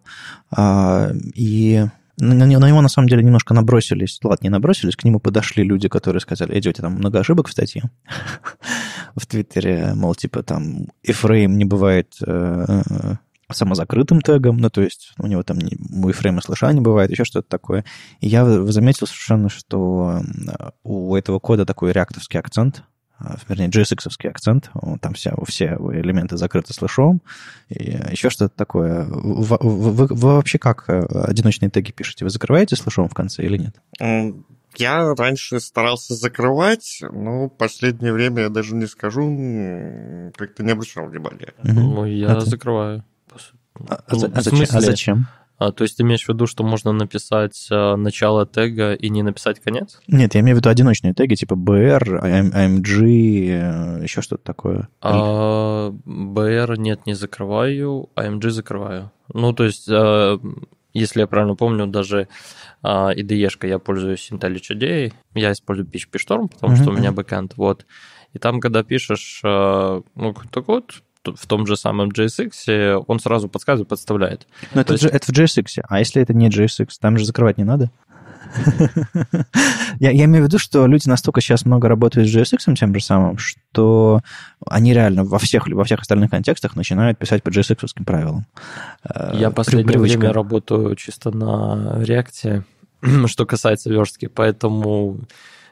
А, и на него, на самом деле, немножко набросились, ладно, не набросились, к нему подошли люди, которые сказали, Эдди, у тебя там много ошибок в статье. в Твиттере, мол, типа там Ифрейм не бывает э, э, самозакрытым тегом, ну, то есть у него там не, у Ифрейма слыша не бывает, еще что-то такое. И я заметил совершенно, что э, у этого кода такой реактовский акцент, э, вернее, JSX-овский акцент, там все, все элементы закрыты слышом. и еще что-то такое. Вы, вы, вы вообще как одиночные теги пишете? Вы закрываете слышом в конце или нет? Я раньше старался закрывать, но в последнее время я даже не скажу, как-то не обращал внимания. Угу. Ну, я а закрываю. А, а, ну, а, а зачем? а зачем? А, то есть ты имеешь в виду, что можно написать а, начало тега и не написать конец? Нет, я имею в виду одиночные теги, типа BR, AMG, еще что-то такое. А, BR нет, не закрываю, AMG закрываю. Ну, то есть а, если я правильно помню, даже э, а, IDE-шка я пользуюсь IntelliJ, я использую PHP Storm, потому mm-hmm. что у меня бэкэнд, вот. И там, когда пишешь, а, ну, так вот, в том же самом JSX, э, он сразу подсказывает, подставляет. Но это, есть... это в JSX, а если это не JSX, там же закрывать не надо? я, я имею в виду, что люди настолько сейчас много работают с JSX тем же самым, что они реально во всех, во всех остальных контекстах начинают писать по JSX правилам. Э, я При, последнее привычка. время работаю чисто на React, что касается верстки, поэтому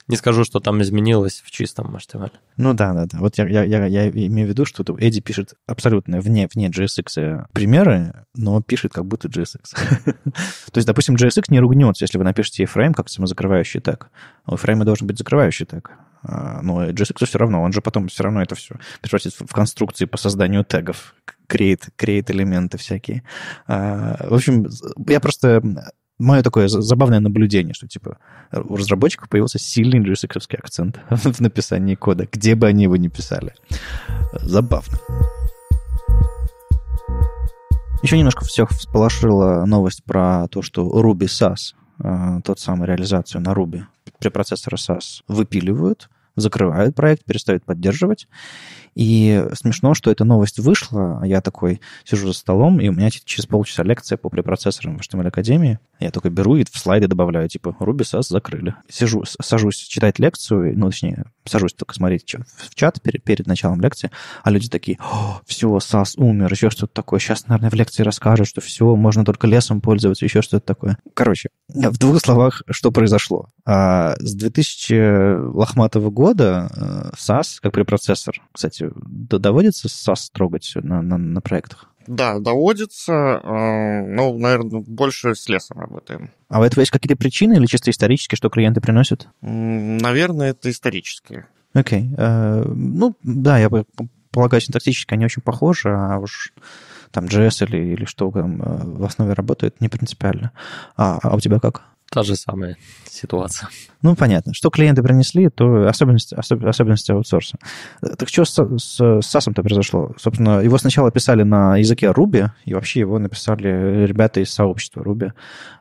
не скажу, что там изменилось в чистом HTML. Ну да, да, да. Вот я, я, я, я имею в виду, что Эдди пишет абсолютно вне, вне JSX э, примеры, но пишет как будто JSX. То есть, допустим, JSX не ругнется, если вы напишете iframe как самозакрывающий так. У iframe должен быть закрывающий так. Но JSX все равно, он же потом все равно это все превратит в конструкции по созданию тегов, create, create элементы всякие. А, в общем, я просто мое такое забавное наблюдение, что, типа, у разработчиков появился сильный джойсиковский акцент в написании кода, где бы они его ни писали. Забавно. Еще немножко всех всполошила новость про то, что Ruby SAS, э, тот самый реализацию на Ruby, при препроцессоры SAS выпиливают закрывают проект, перестают поддерживать. И смешно, что эта новость вышла, а я такой сижу за столом, и у меня через полчаса лекция по препроцессорам в HTML Академии. Я только беру и в слайды добавляю, типа, Ruby SAS закрыли. Сижу, сажусь читать лекцию, ну, точнее, сажусь только смотреть в чат перед, перед началом лекции, а люди такие, все, SAS умер, еще что-то такое. Сейчас, наверное, в лекции расскажут, что все, можно только лесом пользоваться, еще что-то такое. Короче, в двух словах, что произошло. А, с 2000 лохматого года года SAS, э, как препроцессор, кстати, доводится SAS трогать на, на, на проектах? Да, доводится. Э, ну, наверное, больше с лесом работаем. А у этого есть какие-то причины или чисто исторические, что клиенты приносят? Наверное, это исторические. Окей. Okay. Э, ну, да, я полагаю, синтаксически они очень похожи, а уж там JS или, или что там в основе работает, не принципиально. А, а у тебя как? Та же самая ситуация. Ну, понятно. Что клиенты принесли, то особенность особ, особенности аутсорса. Так что с, с, с SAS-то произошло? Собственно, его сначала писали на языке Ruby, и вообще его написали ребята из сообщества Ruby,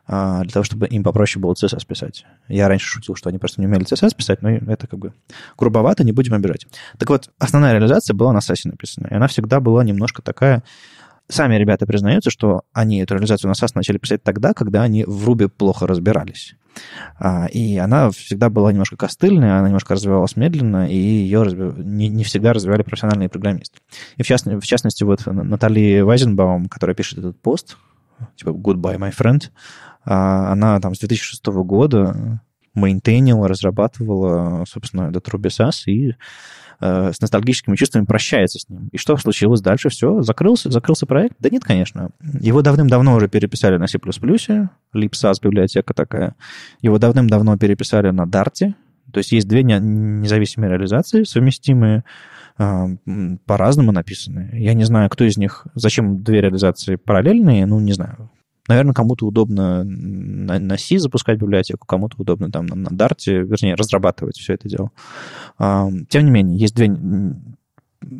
а, для того, чтобы им попроще было CSS писать. Я раньше шутил, что они просто не умели CSS писать, но это как бы грубовато, не будем обижать. Так вот, основная реализация была на SAS написана, и она всегда была немножко такая Сами ребята признаются, что они эту реализацию на SAS начали писать тогда, когда они в Ruby плохо разбирались. А, и она всегда была немножко костыльная, она немножко развивалась медленно, и ее разби... не, не всегда развивали профессиональные программисты. И в, част... в частности, вот Натали Вайзенбаум, которая пишет этот пост, типа «Goodbye, my friend», а, она там с 2006 года мейнтейнила, разрабатывала, собственно, этот Ruby SAS и э, с ностальгическими чувствами прощается с ним. И что случилось дальше? Все, закрылся, закрылся проект? Да нет, конечно. Его давным-давно уже переписали на C++, LibSAS библиотека такая. Его давным-давно переписали на Dart. То есть есть две независимые реализации, совместимые, э, по-разному написанные. Я не знаю, кто из них... Зачем две реализации параллельные, ну, не знаю Наверное, кому-то удобно на, на C запускать библиотеку, кому-то удобно там на, на Dart, вернее, разрабатывать все это дело. Тем не менее, есть две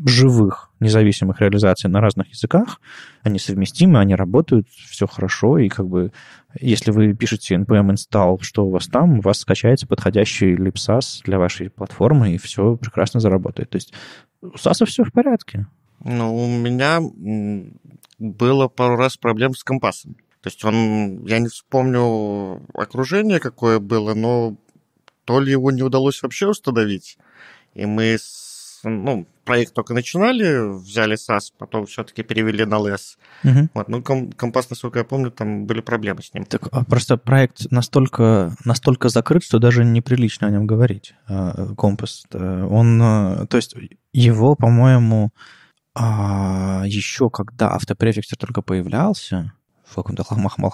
живых независимых реализаций на разных языках, они совместимы, они работают, все хорошо, и как бы если вы пишете npm install, что у вас там, у вас скачается подходящий libsas для вашей платформы, и все прекрасно заработает. То есть у SAS все в порядке. Ну, у меня было пару раз проблем с компасом. То есть он, я не вспомню окружение какое было, но то ли его не удалось вообще установить. И мы, с, ну, проект только начинали, взяли SAS, потом все-таки перевели на LES. Угу. Вот, ну, компас, насколько я помню, там были проблемы с ним. Так а просто проект настолько, настолько закрыт, что даже неприлично о нем говорить, а, компас. Э, он, э, то есть его, по-моему, а, еще когда автопрефиксер только появлялся, в каком-то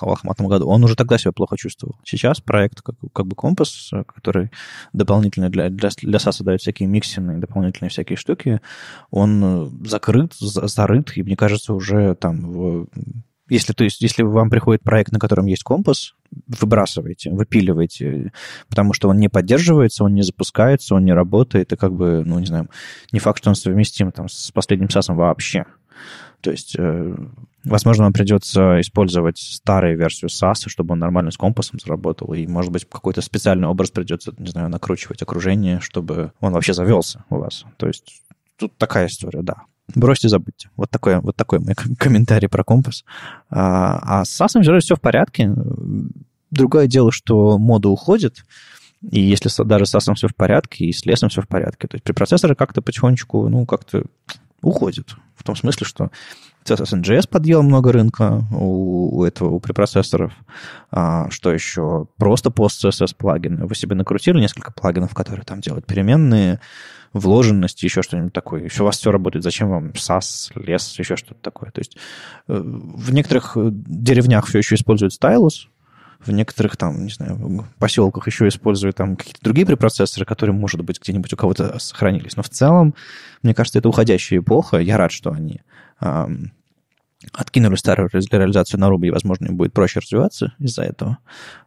лохматом году, он уже тогда себя плохо чувствовал. Сейчас проект как, как бы компас, который дополнительно для, для, для SAS дает всякие миксенные, дополнительные всякие штуки, он закрыт, зарыт, и мне кажется, уже там в если, то есть, если вам приходит проект, на котором есть компас, выбрасываете, выпиливаете, потому что он не поддерживается, он не запускается, он не работает, и как бы, ну, не знаю, не факт, что он совместим там, с последним САСом вообще. То есть... Э, возможно, вам придется использовать старую версию SAS, чтобы он нормально с компасом заработал. И, может быть, какой-то специальный образ придется, не знаю, накручивать окружение, чтобы он вообще завелся у вас. То есть тут такая история, да. Бросьте, забудьте. Вот такой, вот такой мой комментарий про компас. А, а с SAS все, все в порядке. Другое дело, что мода уходит, и если даже с SAS все в порядке, и с лесом все в порядке. То есть при процессоре как-то потихонечку, ну, как-то уходит том смысле, что CSS NGS подъел много рынка у, у этого, у препроцессоров. А, что еще? Просто пост CSS плагины. Вы себе накрутили несколько плагинов, которые там делают переменные, вложенности, еще что-нибудь такое. Еще у вас все работает. Зачем вам SAS, лес, еще что-то такое? То есть э, в некоторых э, деревнях все еще используют стайлус, в некоторых там, не знаю, поселках еще используют там какие-то другие препроцессоры, которые, может быть, где-нибудь у кого-то сохранились. Но в целом, мне кажется, это уходящая эпоха. Я рад, что они эм, откинули старую реализацию на рубль, и, возможно, им будет проще развиваться из-за этого.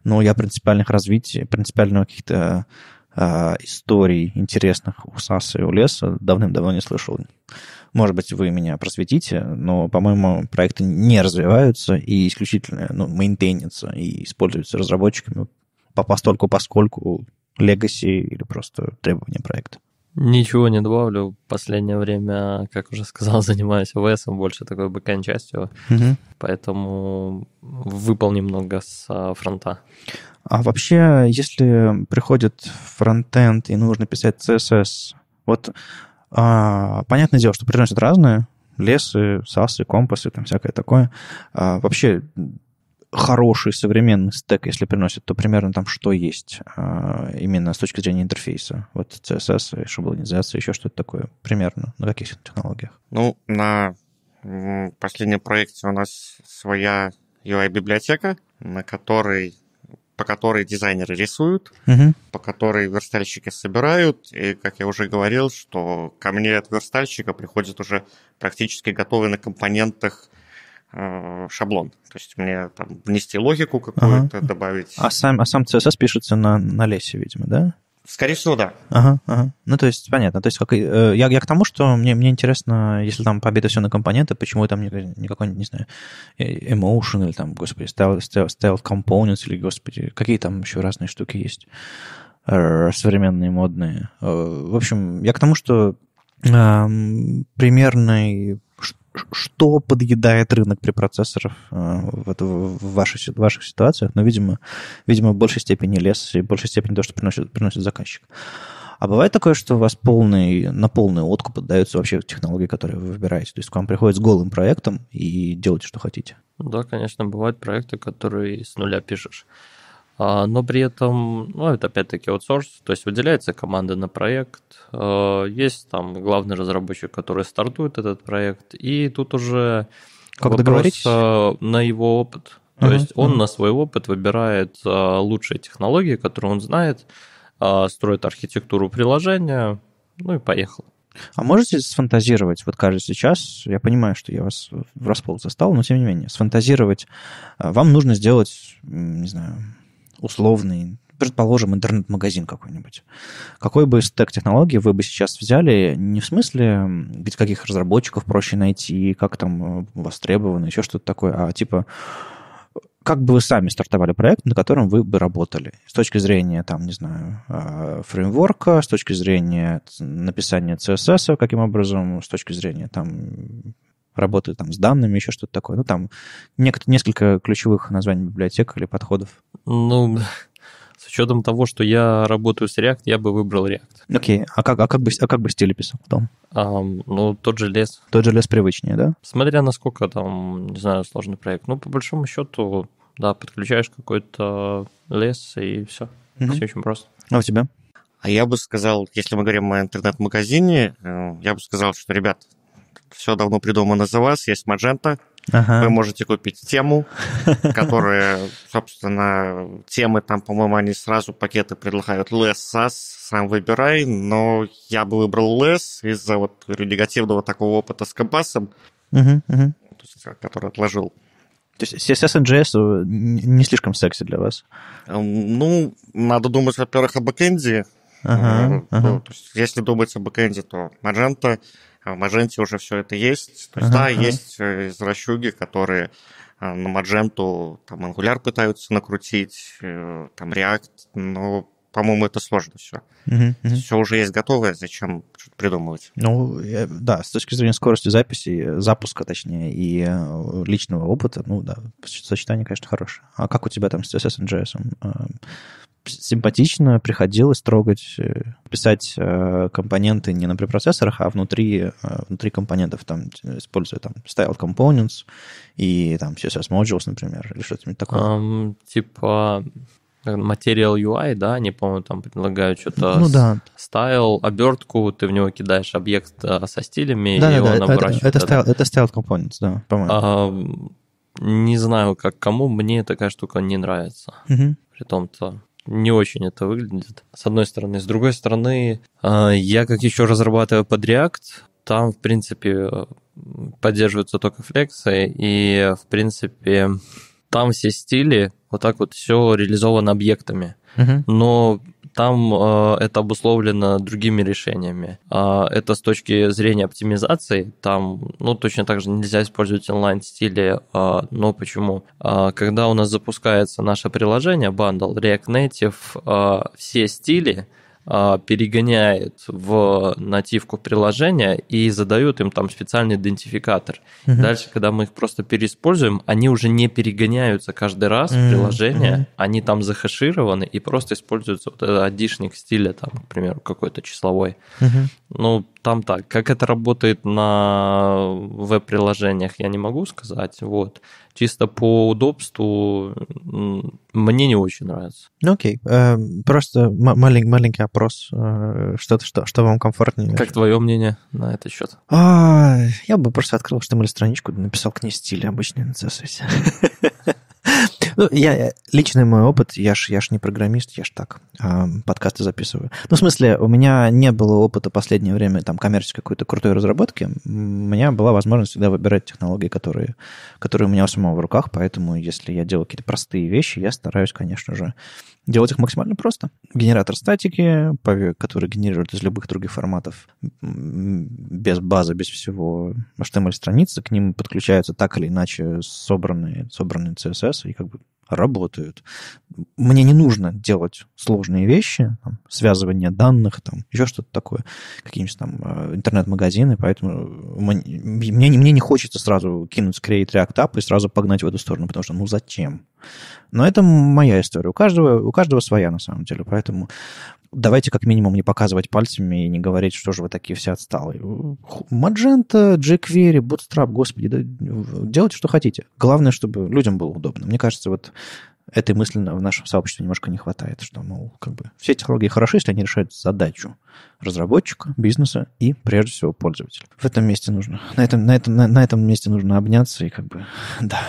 Но я принципиальных развитий, принципиальных каких-то э, историй интересных у САСа и у Леса давным-давно не слышал. Может быть, вы меня просветите, но, по-моему, проекты не развиваются и исключительно ну, мейнтейнятся и используются разработчиками по постольку, поскольку легаси или просто требования проекта. Ничего не добавлю. последнее время, как уже сказал, занимаюсь ВС, больше такой бэкэнд частью. Угу. Поэтому выпал много с фронта. А вообще, если приходит фронтенд и нужно писать CSS, вот а, понятное дело, что приносят разные. Лесы, сасы, компасы, там всякое такое. А, вообще хороший современный стек, если приносит, то примерно там что есть а, именно с точки зрения интерфейса? Вот CSS, шаблонизация, еще что-то такое примерно. На каких технологиях? Ну, на последнем проекте у нас своя UI-библиотека, на которой по которой дизайнеры рисуют, угу. по которой верстальщики собирают. И, как я уже говорил, что ко мне от верстальщика приходит уже практически готовый на компонентах э, шаблон. То есть мне там внести логику какую-то, ага. добавить. А сам, а сам CSS пишется на, на лесе, видимо, да? Скорее всего, да. Ага, ага. Ну, то есть, понятно. То есть, как, э, я, я к тому, что мне, мне интересно, если там победа все на компоненты, почему там никакой, не знаю, э, emotion или там, господи, stealth, stealth components или, господи, какие там еще разные штуки есть э, современные, модные. Э, в общем, я к тому, что э, примерный что подъедает рынок при процессоров э, в, в, ваших, в ваших ситуациях, но, ну, видимо, видимо, в большей степени лес и в большей степени то, что приносит, приносит заказчик. А бывает такое, что у вас полный, на полный откуп отдаются вообще технологии, которые вы выбираете? То есть к вам приходят с голым проектом и делаете, что хотите? Да, конечно, бывают проекты, которые с нуля пишешь. А, но при этом, ну, это опять-таки аутсорс, то есть выделяется команда на проект, а, есть там главный разработчик, который стартует этот проект, и тут уже как вопрос а, на его опыт. То uh-huh, есть он uh-huh. на свой опыт выбирает лучшие технологии, которые он знает, строит архитектуру приложения, ну и поехал. А можете сфантазировать, вот каждый сейчас, я понимаю, что я вас врасплох застал, но тем не менее, сфантазировать, вам нужно сделать, не знаю, условный, предположим, интернет-магазин какой-нибудь. Какой бы стек технологий вы бы сейчас взяли, не в смысле, каких разработчиков проще найти, как там э, востребовано, еще что-то такое, а типа как бы вы сами стартовали проект, на котором вы бы работали? С точки зрения, там, не знаю, а, фреймворка, с точки зрения написания CSS, каким образом, с точки зрения, там, работаю там с данными, еще что-то такое. Ну, там несколько ключевых названий библиотек или подходов. Ну, с учетом того, что я работаю с React, я бы выбрал React. Окей, okay. а, как, а, как, бы, а как бы стиль писал там? А, ну, тот же лес. Тот же лес привычнее, да? Смотря насколько там, не знаю, сложный проект. Ну, по большому счету, да, подключаешь какой-то лес и все. Mm-hmm. Все очень просто. А у тебя? А я бы сказал, если мы говорим о интернет-магазине, э, я бы сказал, что, ребят, все давно придумано за вас, есть Magento, Ага. Вы можете купить тему, которая, собственно, темы там, по-моему, они сразу пакеты предлагают less, SAS, сам выбирай, но я бы выбрал less из-за вот негативного такого опыта с компасом, угу, угу. который отложил. То есть CSS и JS э, не слишком секси для вас? Эм, ну, надо думать, во-первых, о бэкэнде. Ага, ну, ага. То есть, если думать о бэкэнде, то Magento — в Magento уже все это есть. То есть, uh-huh. да, есть э, извращуги, которые э, на Magento там Angular пытаются накрутить, э, там React, но по-моему, это сложно все. Uh-huh, Все уже есть готовое, зачем что-то придумывать? Ну, да, с точки зрения скорости записи, запуска, точнее, и личного опыта, ну да, сочетание, конечно, хорошее. А как у тебя там с CSS и JS? симпатично приходилось трогать, э, писать э, компоненты не на препроцессорах, а внутри, э, внутри компонентов, там, используя там style components и там CSS modules, например, или что-то такое. Um, типа, типа Material UI, да, они, по-моему, там предлагают что-то ну, да. стайл, обертку, ты в него кидаешь объект со стилями, да, и да, он да, оборачивается. Это, это, style, это components, да, по-моему. А, не знаю, как кому, мне такая штука не нравится. Угу. При том-то не очень это выглядит, с одной стороны. С другой стороны, а, я как еще разрабатываю под React, там, в принципе, поддерживаются только флексы, и, в принципе, там все стили, вот так вот все реализовано объектами. Uh-huh. Но там э, это обусловлено другими решениями. Э, это с точки зрения оптимизации, там, ну, точно так же нельзя использовать онлайн-стили, э, но почему? Э, когда у нас запускается наше приложение, Bundle React Native, э, все стили, а, перегоняет в нативку приложения и задают им там специальный идентификатор. Угу. Дальше, когда мы их просто переиспользуем, они уже не перегоняются каждый раз mm в приложение, mm они там захэшированы и просто используются вот этот адишник стиля, там, к примеру, какой-то числовой. Угу. Ну, там так. Как это работает на веб-приложениях, я не могу сказать. Вот. Чисто по удобству мне не очень нравится. Ну окей. Эм, просто маленький опрос. Э, что, что, что вам комфортнее? Как твое мнение на этот счет? А, я бы просто открыл HTML-страничку, написал к ней стиль обычный на CSS. Ну, я, э, личный мой опыт, я ж, я ж не программист, я ж так э, подкасты записываю. Ну, в смысле, у меня не было опыта последнее время там коммерческой какой-то крутой разработки. У меня была возможность всегда выбирать технологии, которые, которые у меня у самого в руках, поэтому если я делаю какие-то простые вещи, я стараюсь, конечно же, делать их максимально просто. Генератор статики, который генерирует из любых других форматов, без базы, без всего HTML-страницы, эм к ним подключаются так или иначе собранные, собранные CSS, и как бы работают. Мне не нужно делать сложные вещи, там, связывание данных, там, еще что-то такое, какие-нибудь там э, интернет-магазины, поэтому мне, мне, мне не хочется сразу кинуть Create React App и сразу погнать в эту сторону, потому что ну зачем? Но это моя история. У каждого, у каждого своя на самом деле, поэтому давайте как минимум не показывать пальцами и не говорить, что же вы такие все отсталые. Magento, jQuery, Bootstrap, господи, да, делайте, что хотите. Главное, чтобы людям было удобно. Мне кажется, вот этой мысли в нашем сообществе немножко не хватает, что, мол, как бы все технологии хороши, если они решают задачу разработчика, бизнеса и, прежде всего, пользователя. В этом месте нужно, на этом, на этом, на, на этом месте нужно обняться и как бы, да,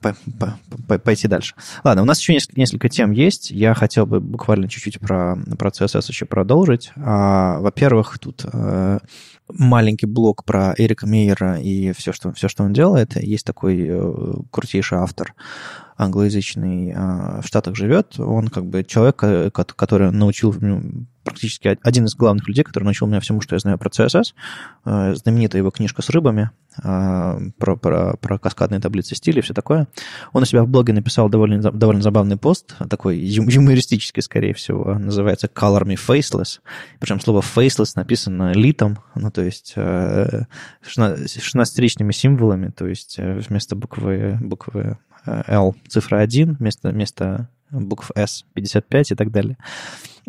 по, по, по, пойти дальше. Ладно, у нас еще несколько, несколько тем есть. Я хотел бы буквально чуть-чуть про, про CSS еще продолжить. А, во-первых, тут а, маленький блок про Эрика Мейера и все что, все, что он делает. Есть такой э, крутейший автор, англоязычный а, в Штатах живет, он как бы человек, который научил практически один из главных людей, который научил меня всему, что я знаю про CSS. А, знаменитая его книжка с рыбами, а, про, про, про каскадные таблицы стилей, и все такое. Он у себя в блоге написал довольно, довольно забавный пост, такой юмористический, скорее всего, называется «Color me faceless». Причем слово «faceless» написано литом, ну, то есть 16-речными э, символами, то есть э, вместо буквы, буквы L, цифра 1 вместо, вместо букв S, 55 и так далее.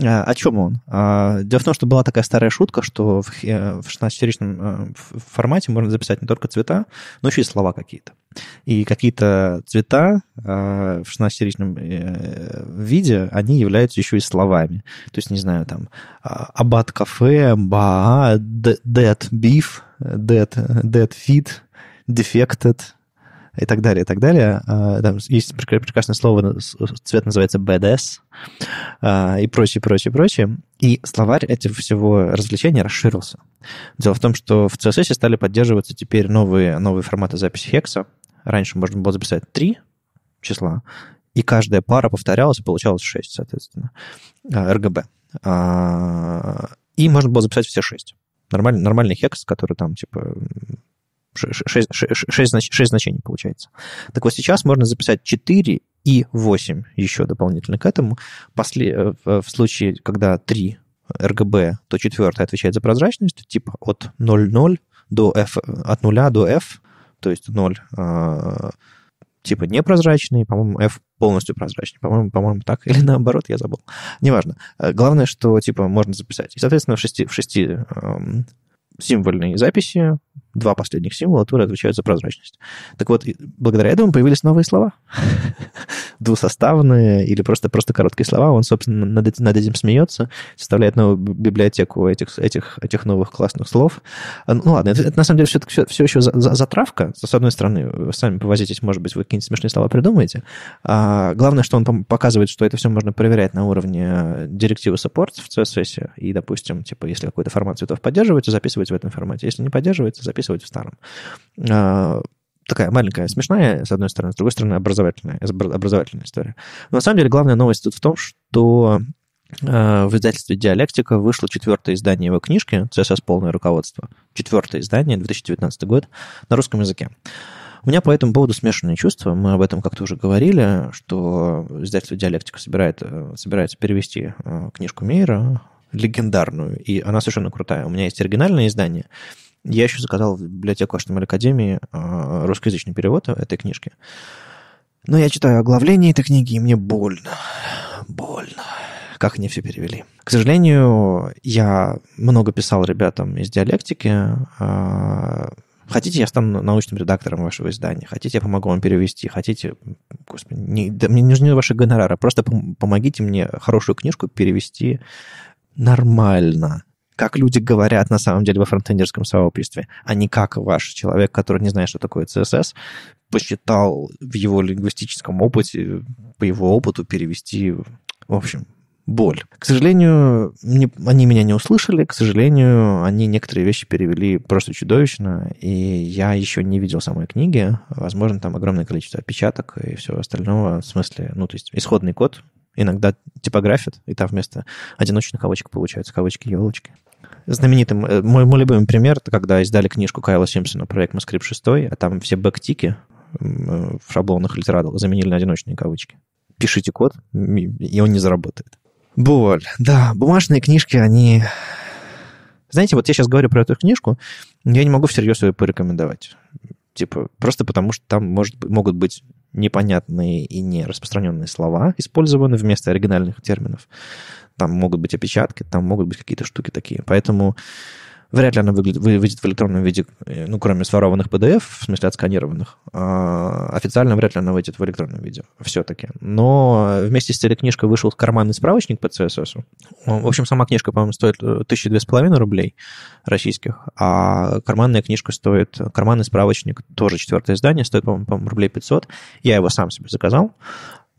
А, о чем он? А, дело в том, что была такая старая шутка, что в 16-ричном э, э, формате можно записать не только цвета, но еще и слова какие-то. И какие-то цвета а, в 16-ричном э, виде, они являются еще и словами. То есть, не знаю, там, абат-кафе, ба, dead beef, dead, dead fit, defected – и так далее, и так далее. А, там есть прекрасное слово, цвет называется BDS а, и прочее, прочее, прочее. И словарь этого всего развлечения расширился. Дело в том, что в CSS стали поддерживаться теперь новые, новые форматы записи хекса. Раньше можно было записать три числа, и каждая пара повторялась, и получалось 6, соответственно, а, РГБ. И можно было записать все 6. Нормальный, нормальный хекс, который там, типа, 6, 6, 6, значений получается. Так вот, сейчас можно записать 4 и 8 еще дополнительно к этому. После, э, э, в случае, когда 3 RGB, то четвертая отвечает за прозрачность, типа от 0,0 до F, от 0 до F, то есть 0 э, а, типа непрозрачный, по-моему, F полностью прозрачный, по-моему, по-моему, так, или наоборот, я забыл. Неважно. Э, главное, что типа можно записать. И, соответственно, в шести, в шести э, символьной записи два последних символа тура отвечают за прозрачность. Так вот, благодаря этому появились новые слова. Двусоставные или просто, просто короткие слова. Он, собственно, над, над этим смеется, составляет новую библиотеку этих, этих, этих новых классных слов. А, ну ладно, это, это на самом деле все, все, все еще за, за, С одной стороны, вы сами повозитесь, может быть, вы какие-нибудь смешные слова придумаете. А, главное, что он показывает, что это все можно проверять на уровне директивы support в CSS. И, допустим, типа, если какой-то формат цветов поддерживается, записывайте в этом формате. Если не поддерживается, записывайте записывать в старом. А, такая маленькая, смешная, с одной стороны, с другой стороны, образовательная, образовательная история. Но на самом деле главная новость тут в том, что а, в издательстве «Диалектика» вышло четвертое издание его книжки «ЦСС. Полное руководство». Четвертое издание, 2019 год, на русском языке. У меня по этому поводу смешанные чувства. Мы об этом как-то уже говорили, что издательство «Диалектика» собирает, э, собирается перевести э, книжку Мейера, легендарную, и она совершенно крутая. У меня есть оригинальное издание, я еще заказал в библиотеку HTML Академии а, русскоязычный перевод этой книжки. Но я читаю оглавление этой книги, и мне больно. Больно. Как они все перевели. К сожалению, я много писал ребятам из диалектики. А, Хотите, я стану научным редактором вашего издания? Хотите, я помогу вам перевести? Хотите... Господи, не, да мне не нужны ваши гонорары. Просто помогите мне хорошую книжку перевести нормально как люди говорят на самом деле во фронтендерском сообществе, а не как ваш человек, который не знает, что такое CSS, посчитал в его лингвистическом опыте, по его опыту перевести, в общем, боль. К сожалению, не, они меня не услышали, к сожалению, они некоторые вещи перевели просто чудовищно, и я еще не видел самой книги. Возможно, там огромное количество отпечаток и всего остального, в смысле, ну, то есть исходный код иногда типографит, и там вместо одиночных кавычек получаются кавычки-елочки знаменитым... Э, мой, мой любимый пример, это когда издали книжку Кайла Симпсона «Проект Маскрипт 6», а там все бэктики э, в шаблонах литерадл заменили на одиночные кавычки. Пишите код, и он не заработает. Боль. Да, бумажные книжки, они... Знаете, вот я сейчас говорю про эту книжку, я не могу всерьез ее порекомендовать. Типа, просто потому что там может, могут быть непонятные и не распространенные слова использованы вместо оригинальных терминов. Там могут быть опечатки, там могут быть какие-то штуки такие. Поэтому вряд ли она выйдет в электронном виде, э, ну, кроме сворованных PDF, в смысле отсканированных. А официально вряд ли она выйдет в электронном виде все-таки. Но вместе с телекнижкой вышел карманный справочник по CSS. В общем, сама книжка, по-моему, стоит э, тысячи две с половиной рублей российских, а карманная книжка стоит, карманный справочник, тоже четвертое издание, стоит, по-моему, рублей 500. Я его сам себе заказал.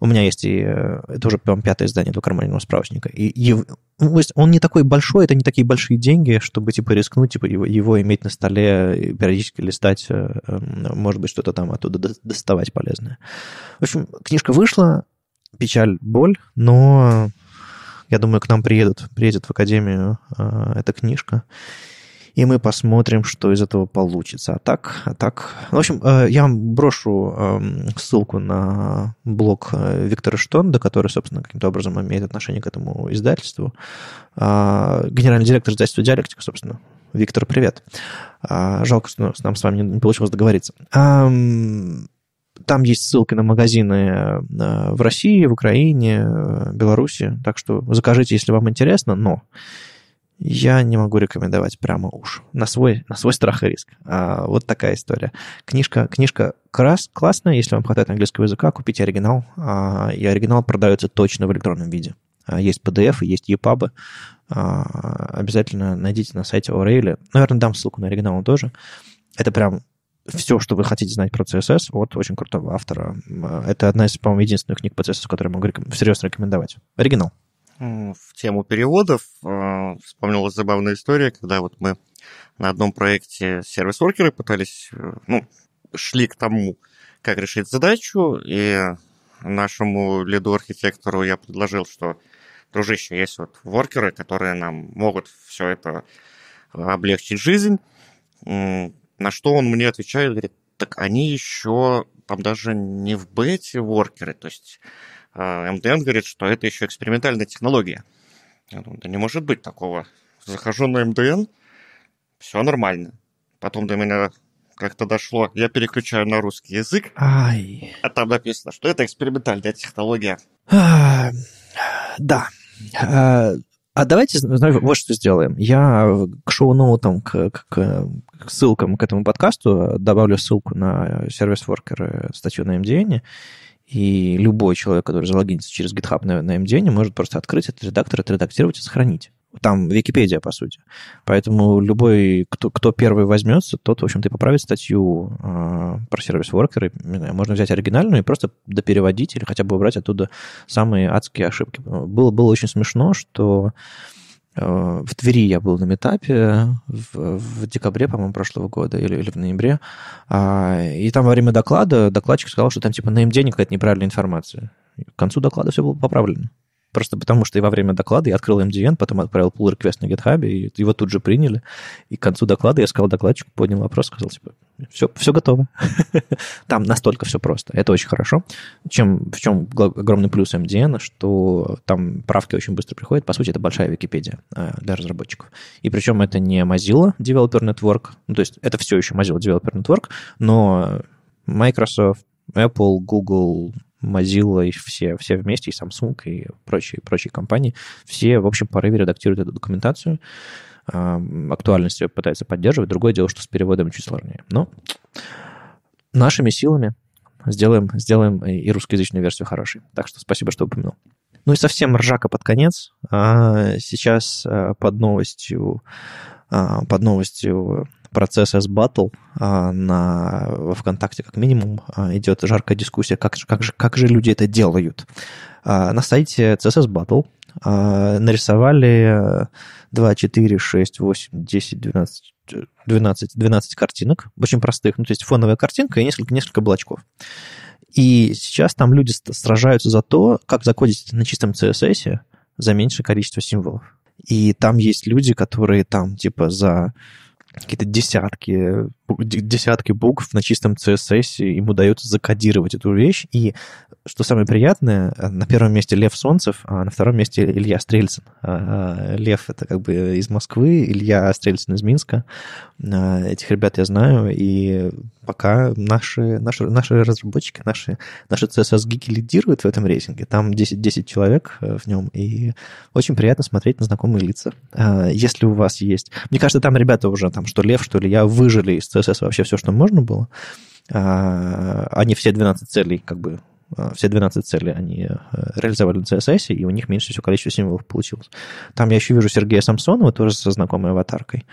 У меня есть и... Э, это уже, по-моему, пятое издание двукарманного справочника. И, и ну, то есть он не такой большой, это не такие большие деньги, чтобы, типа, рискнуть, типа, его, его иметь на столе, и периодически листать, э, эм, может быть, что-то там оттуда доставать полезное. В общем, книжка вышла, печаль, боль, но я думаю, к нам приедут, приедет в Академию э, эта книжка и мы посмотрим, что из этого получится. А так, а так... В общем, э, я вам брошу эм, ссылку на блог э, Виктора Штонда, который, собственно, каким-то образом имеет отношение к этому издательству. А, генеральный директор издательства «Диалектика», собственно. Виктор, привет. А, жалко, что нам с вами не получилось договориться. Там есть ссылки на магазины э, в России, в Украине, Беларуси. Так что закажите, если вам интересно, но я не могу рекомендовать прямо уж. На свой, на свой страх и риск. А, вот такая история. Книжка, книжка крас, классная. Если вам хватает английского языка, купите оригинал. А, и оригинал продается точно в электронном виде. А, есть PDF, есть EPUB. А, обязательно найдите на сайте O'Reilly. Ну, Наверное, дам ссылку на оригинал тоже. Это прям все, что вы хотите знать про CSS, от очень крутого автора. Это одна из, по-моему, единственных книг по CSS, которую могу реком- всерьез рекомендовать. Оригинал в тему переводов а, вспомнилась забавная история, когда вот мы на одном проекте сервис-воркеры пытались, э, ну, шли к тому, как решить задачу, и нашему лиду-архитектору я предложил, что, дружище, есть вот воркеры, которые нам могут все это облегчить жизнь, на что он мне отвечает, говорит, так они еще там даже не в бете воркеры, то есть а, МДН говорит, что это еще экспериментальная технология. Я думаю, да не может быть такого. Захожу на МДН, все нормально. Потом до меня как-то дошло, я переключаю на русский язык, Ай. а там написано, что это экспериментальная технология. А, да. А, а давайте, знаешь, вот что сделаем. Я к шоу-ноутам, к, к, к ссылкам к этому подкасту добавлю ссылку на сервис-воркер э, статью на MDN, и любой человек, который залогинится через GitHub на, на MDN, может просто открыть этот редактор, отредактировать и сохранить. Там Википедия, по сути. Поэтому любой, кто, кто первый возьмется, тот, в общем-то, и поправит статью э, про сервис-воркеры. Можно взять оригинальную и просто допереводить или хотя бы убрать оттуда самые адские ошибки. Было, было очень смешно, что... Э, в Твери я был на метапе в, в декабре, по-моему, прошлого года или, или в ноябре. А, и там во время доклада докладчик сказал, что там типа на МД какая-то неправильная информация. к концу доклада все было поправлено. Просто потому, что и во время доклада я открыл MDN, потом отправил pull request на GitHub, и его тут же приняли. И к концу доклада я сказал докладчику, поднял вопрос, сказал, типа, все, все готово. Там настолько все просто. Это очень хорошо. Чем, в чем огромный плюс MDN, что там правки очень быстро приходят. По сути, это большая Википедия э, для разработчиков. И причем это не Mozilla Developer Network, ну, то есть это все еще Mozilla Developer Network, но Microsoft, Apple, Google, Mozilla и все, все вместе, и Samsung, и прочие, прочие компании, все в общем порыве редактируют эту документацию, актуальность ее пытаются поддерживать. Другое дело, что с переводом чуть сложнее. Но нашими силами сделаем, сделаем и русскоязычную версию хорошей. Так что спасибо, что упомянул. Ну и совсем ржака под конец. А, сейчас а, под новостью, а, под новостью процесс S-Battle а, на, во ВКонтакте, как минимум, а, идет жаркая дискуссия, как, как, же, как же люди это делают. А, на сайте CSS Battle нарисовали 2, 4, 6, 8, 10, 12, 12, 12 картинок, очень простых, ну, то есть фоновая картинка и несколько, несколько блочков. И сейчас там люди сражаются за то, как закодить на чистом CSS за меньшее количество символов. И там есть люди, которые там типа за какие-то десятки, десятки букв на чистом CSS, ему удается закодировать эту вещь. И что самое приятное, э, на первом месте Лев Солнцев, а на втором месте Илья Стрельцин. А, а, Лев — это как бы из Москвы, Илья Стрельцин из Минска. Э, этих ребят я знаю, и пока наши, наши, наши разработчики, наши, наши CSS-гики лидируют в этом рейтинге. Там 10, 10 человек э, в нем, и очень приятно смотреть на знакомые лица. Э, если у вас есть... Мне кажется, там ребята уже, там, что Лев, что ли, я выжили из CSS вообще все, что можно было. Они все 12 целей как бы а, все 12 целей они э, реализовали на CSS, и у них меньше всего количество символов получилось. Там я еще вижу Сергея Самсонова, тоже со знакомой аватаркой.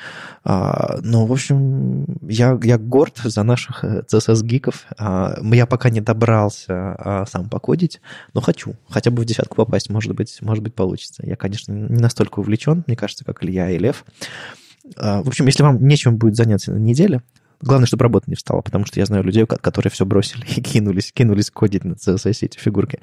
А, но ну, в общем, я, я горд за наших CSS-гиков. Э, а, я пока не добрался сам покодить, но хочу. Хотя бы в десятку попасть, может быть, может быть получится. Я, конечно, не настолько увлечен, мне кажется, как Илья и Лев. В общем, если вам нечем будет заняться на неделе, Главное, чтобы работа не встала, потому что я знаю людей, которые все бросили и кинулись, кинулись кодить на CSS эти фигурки.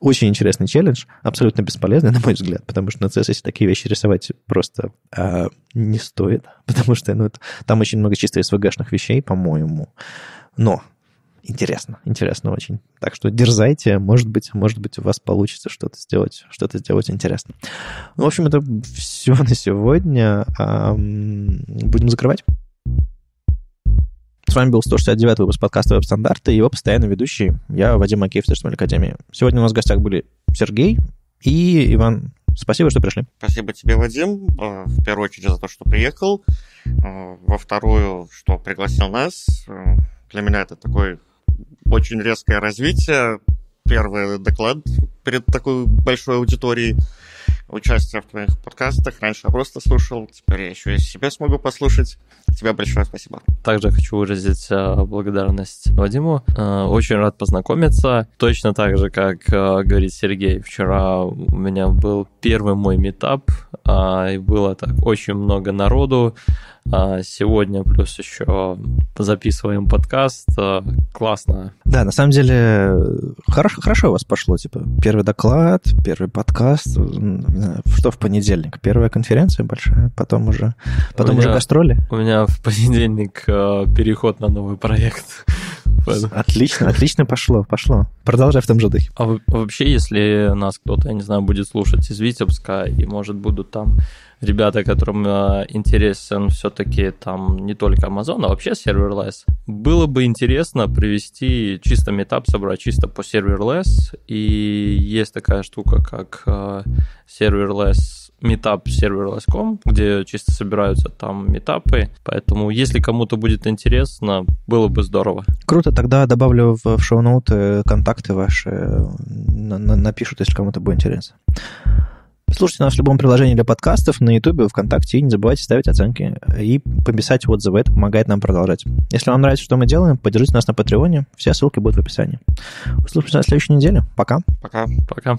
Очень интересный челлендж, абсолютно бесполезный, на мой взгляд, потому что на CSS такие вещи рисовать просто э, не стоит, потому что ну, это, там очень много чисто SVG-шных вещей, по-моему. Но интересно, интересно очень. Так что дерзайте, может быть, может быть, у вас получится что-то сделать, что-то сделать интересно. Ну, в общем, это все на сегодня. Будем закрывать. С вами был 169 выпуск подкаста «Веб-стандарты» и его постоянный ведущий, я, Вадим Макеев, HTML Академии. Сегодня у нас в гостях были Сергей и Иван. Спасибо, что пришли. Спасибо тебе, Вадим, э, в первую очередь за то, что приехал, э, во вторую, что пригласил нас. Э, для меня это такое очень резкое развитие. Первый доклад перед такой большой аудиторией участие в твоих подкастах. Раньше я просто слушал, теперь я еще и себя смогу послушать. Тебе большое спасибо. Также хочу выразить э, благодарность Вадиму. Э, очень рад познакомиться. Точно так же, как э, говорит Сергей, вчера у меня был первый мой метап, а, и было так очень много народу. А сегодня плюс еще записываем подкаст. Э, классно. Да, на самом деле хорошо, хорошо у вас пошло. Типа первый доклад, первый подкаст. Что в понедельник? Первая конференция большая, потом уже, потом меня, уже гастроли. У меня в понедельник э, переход на новый проект. Отлично, отлично пошло, пошло. Продолжай в том же духе. А вообще, если нас кто-то, я не знаю, будет слушать из Витебска, и, может, будут там ребята, которым э, интересен все-таки там не только Amazon, а вообще серверлесс, было бы интересно привести чисто метап, собрать чисто по серверлесс, и есть такая штука, как э, серверлесс метап серверлесс.com, где чисто собираются там метапы, поэтому если кому-то будет интересно, было бы здорово. Круто, тогда добавлю в, в шоу-ноуты контакты ваши, э, на, на, напишут, если кому-то будет интересно. Слушайте нас в любом приложении для подкастов, на YouTube, ВКонтакте. И не забывайте ставить оценки и пописать отзывы. Это помогает нам продолжать. Если вам нравится, что мы делаем, поддержите нас на Патреоне. Все ссылки будут в описании. Услышимся на следующей неделе. Пока. Пока. Пока.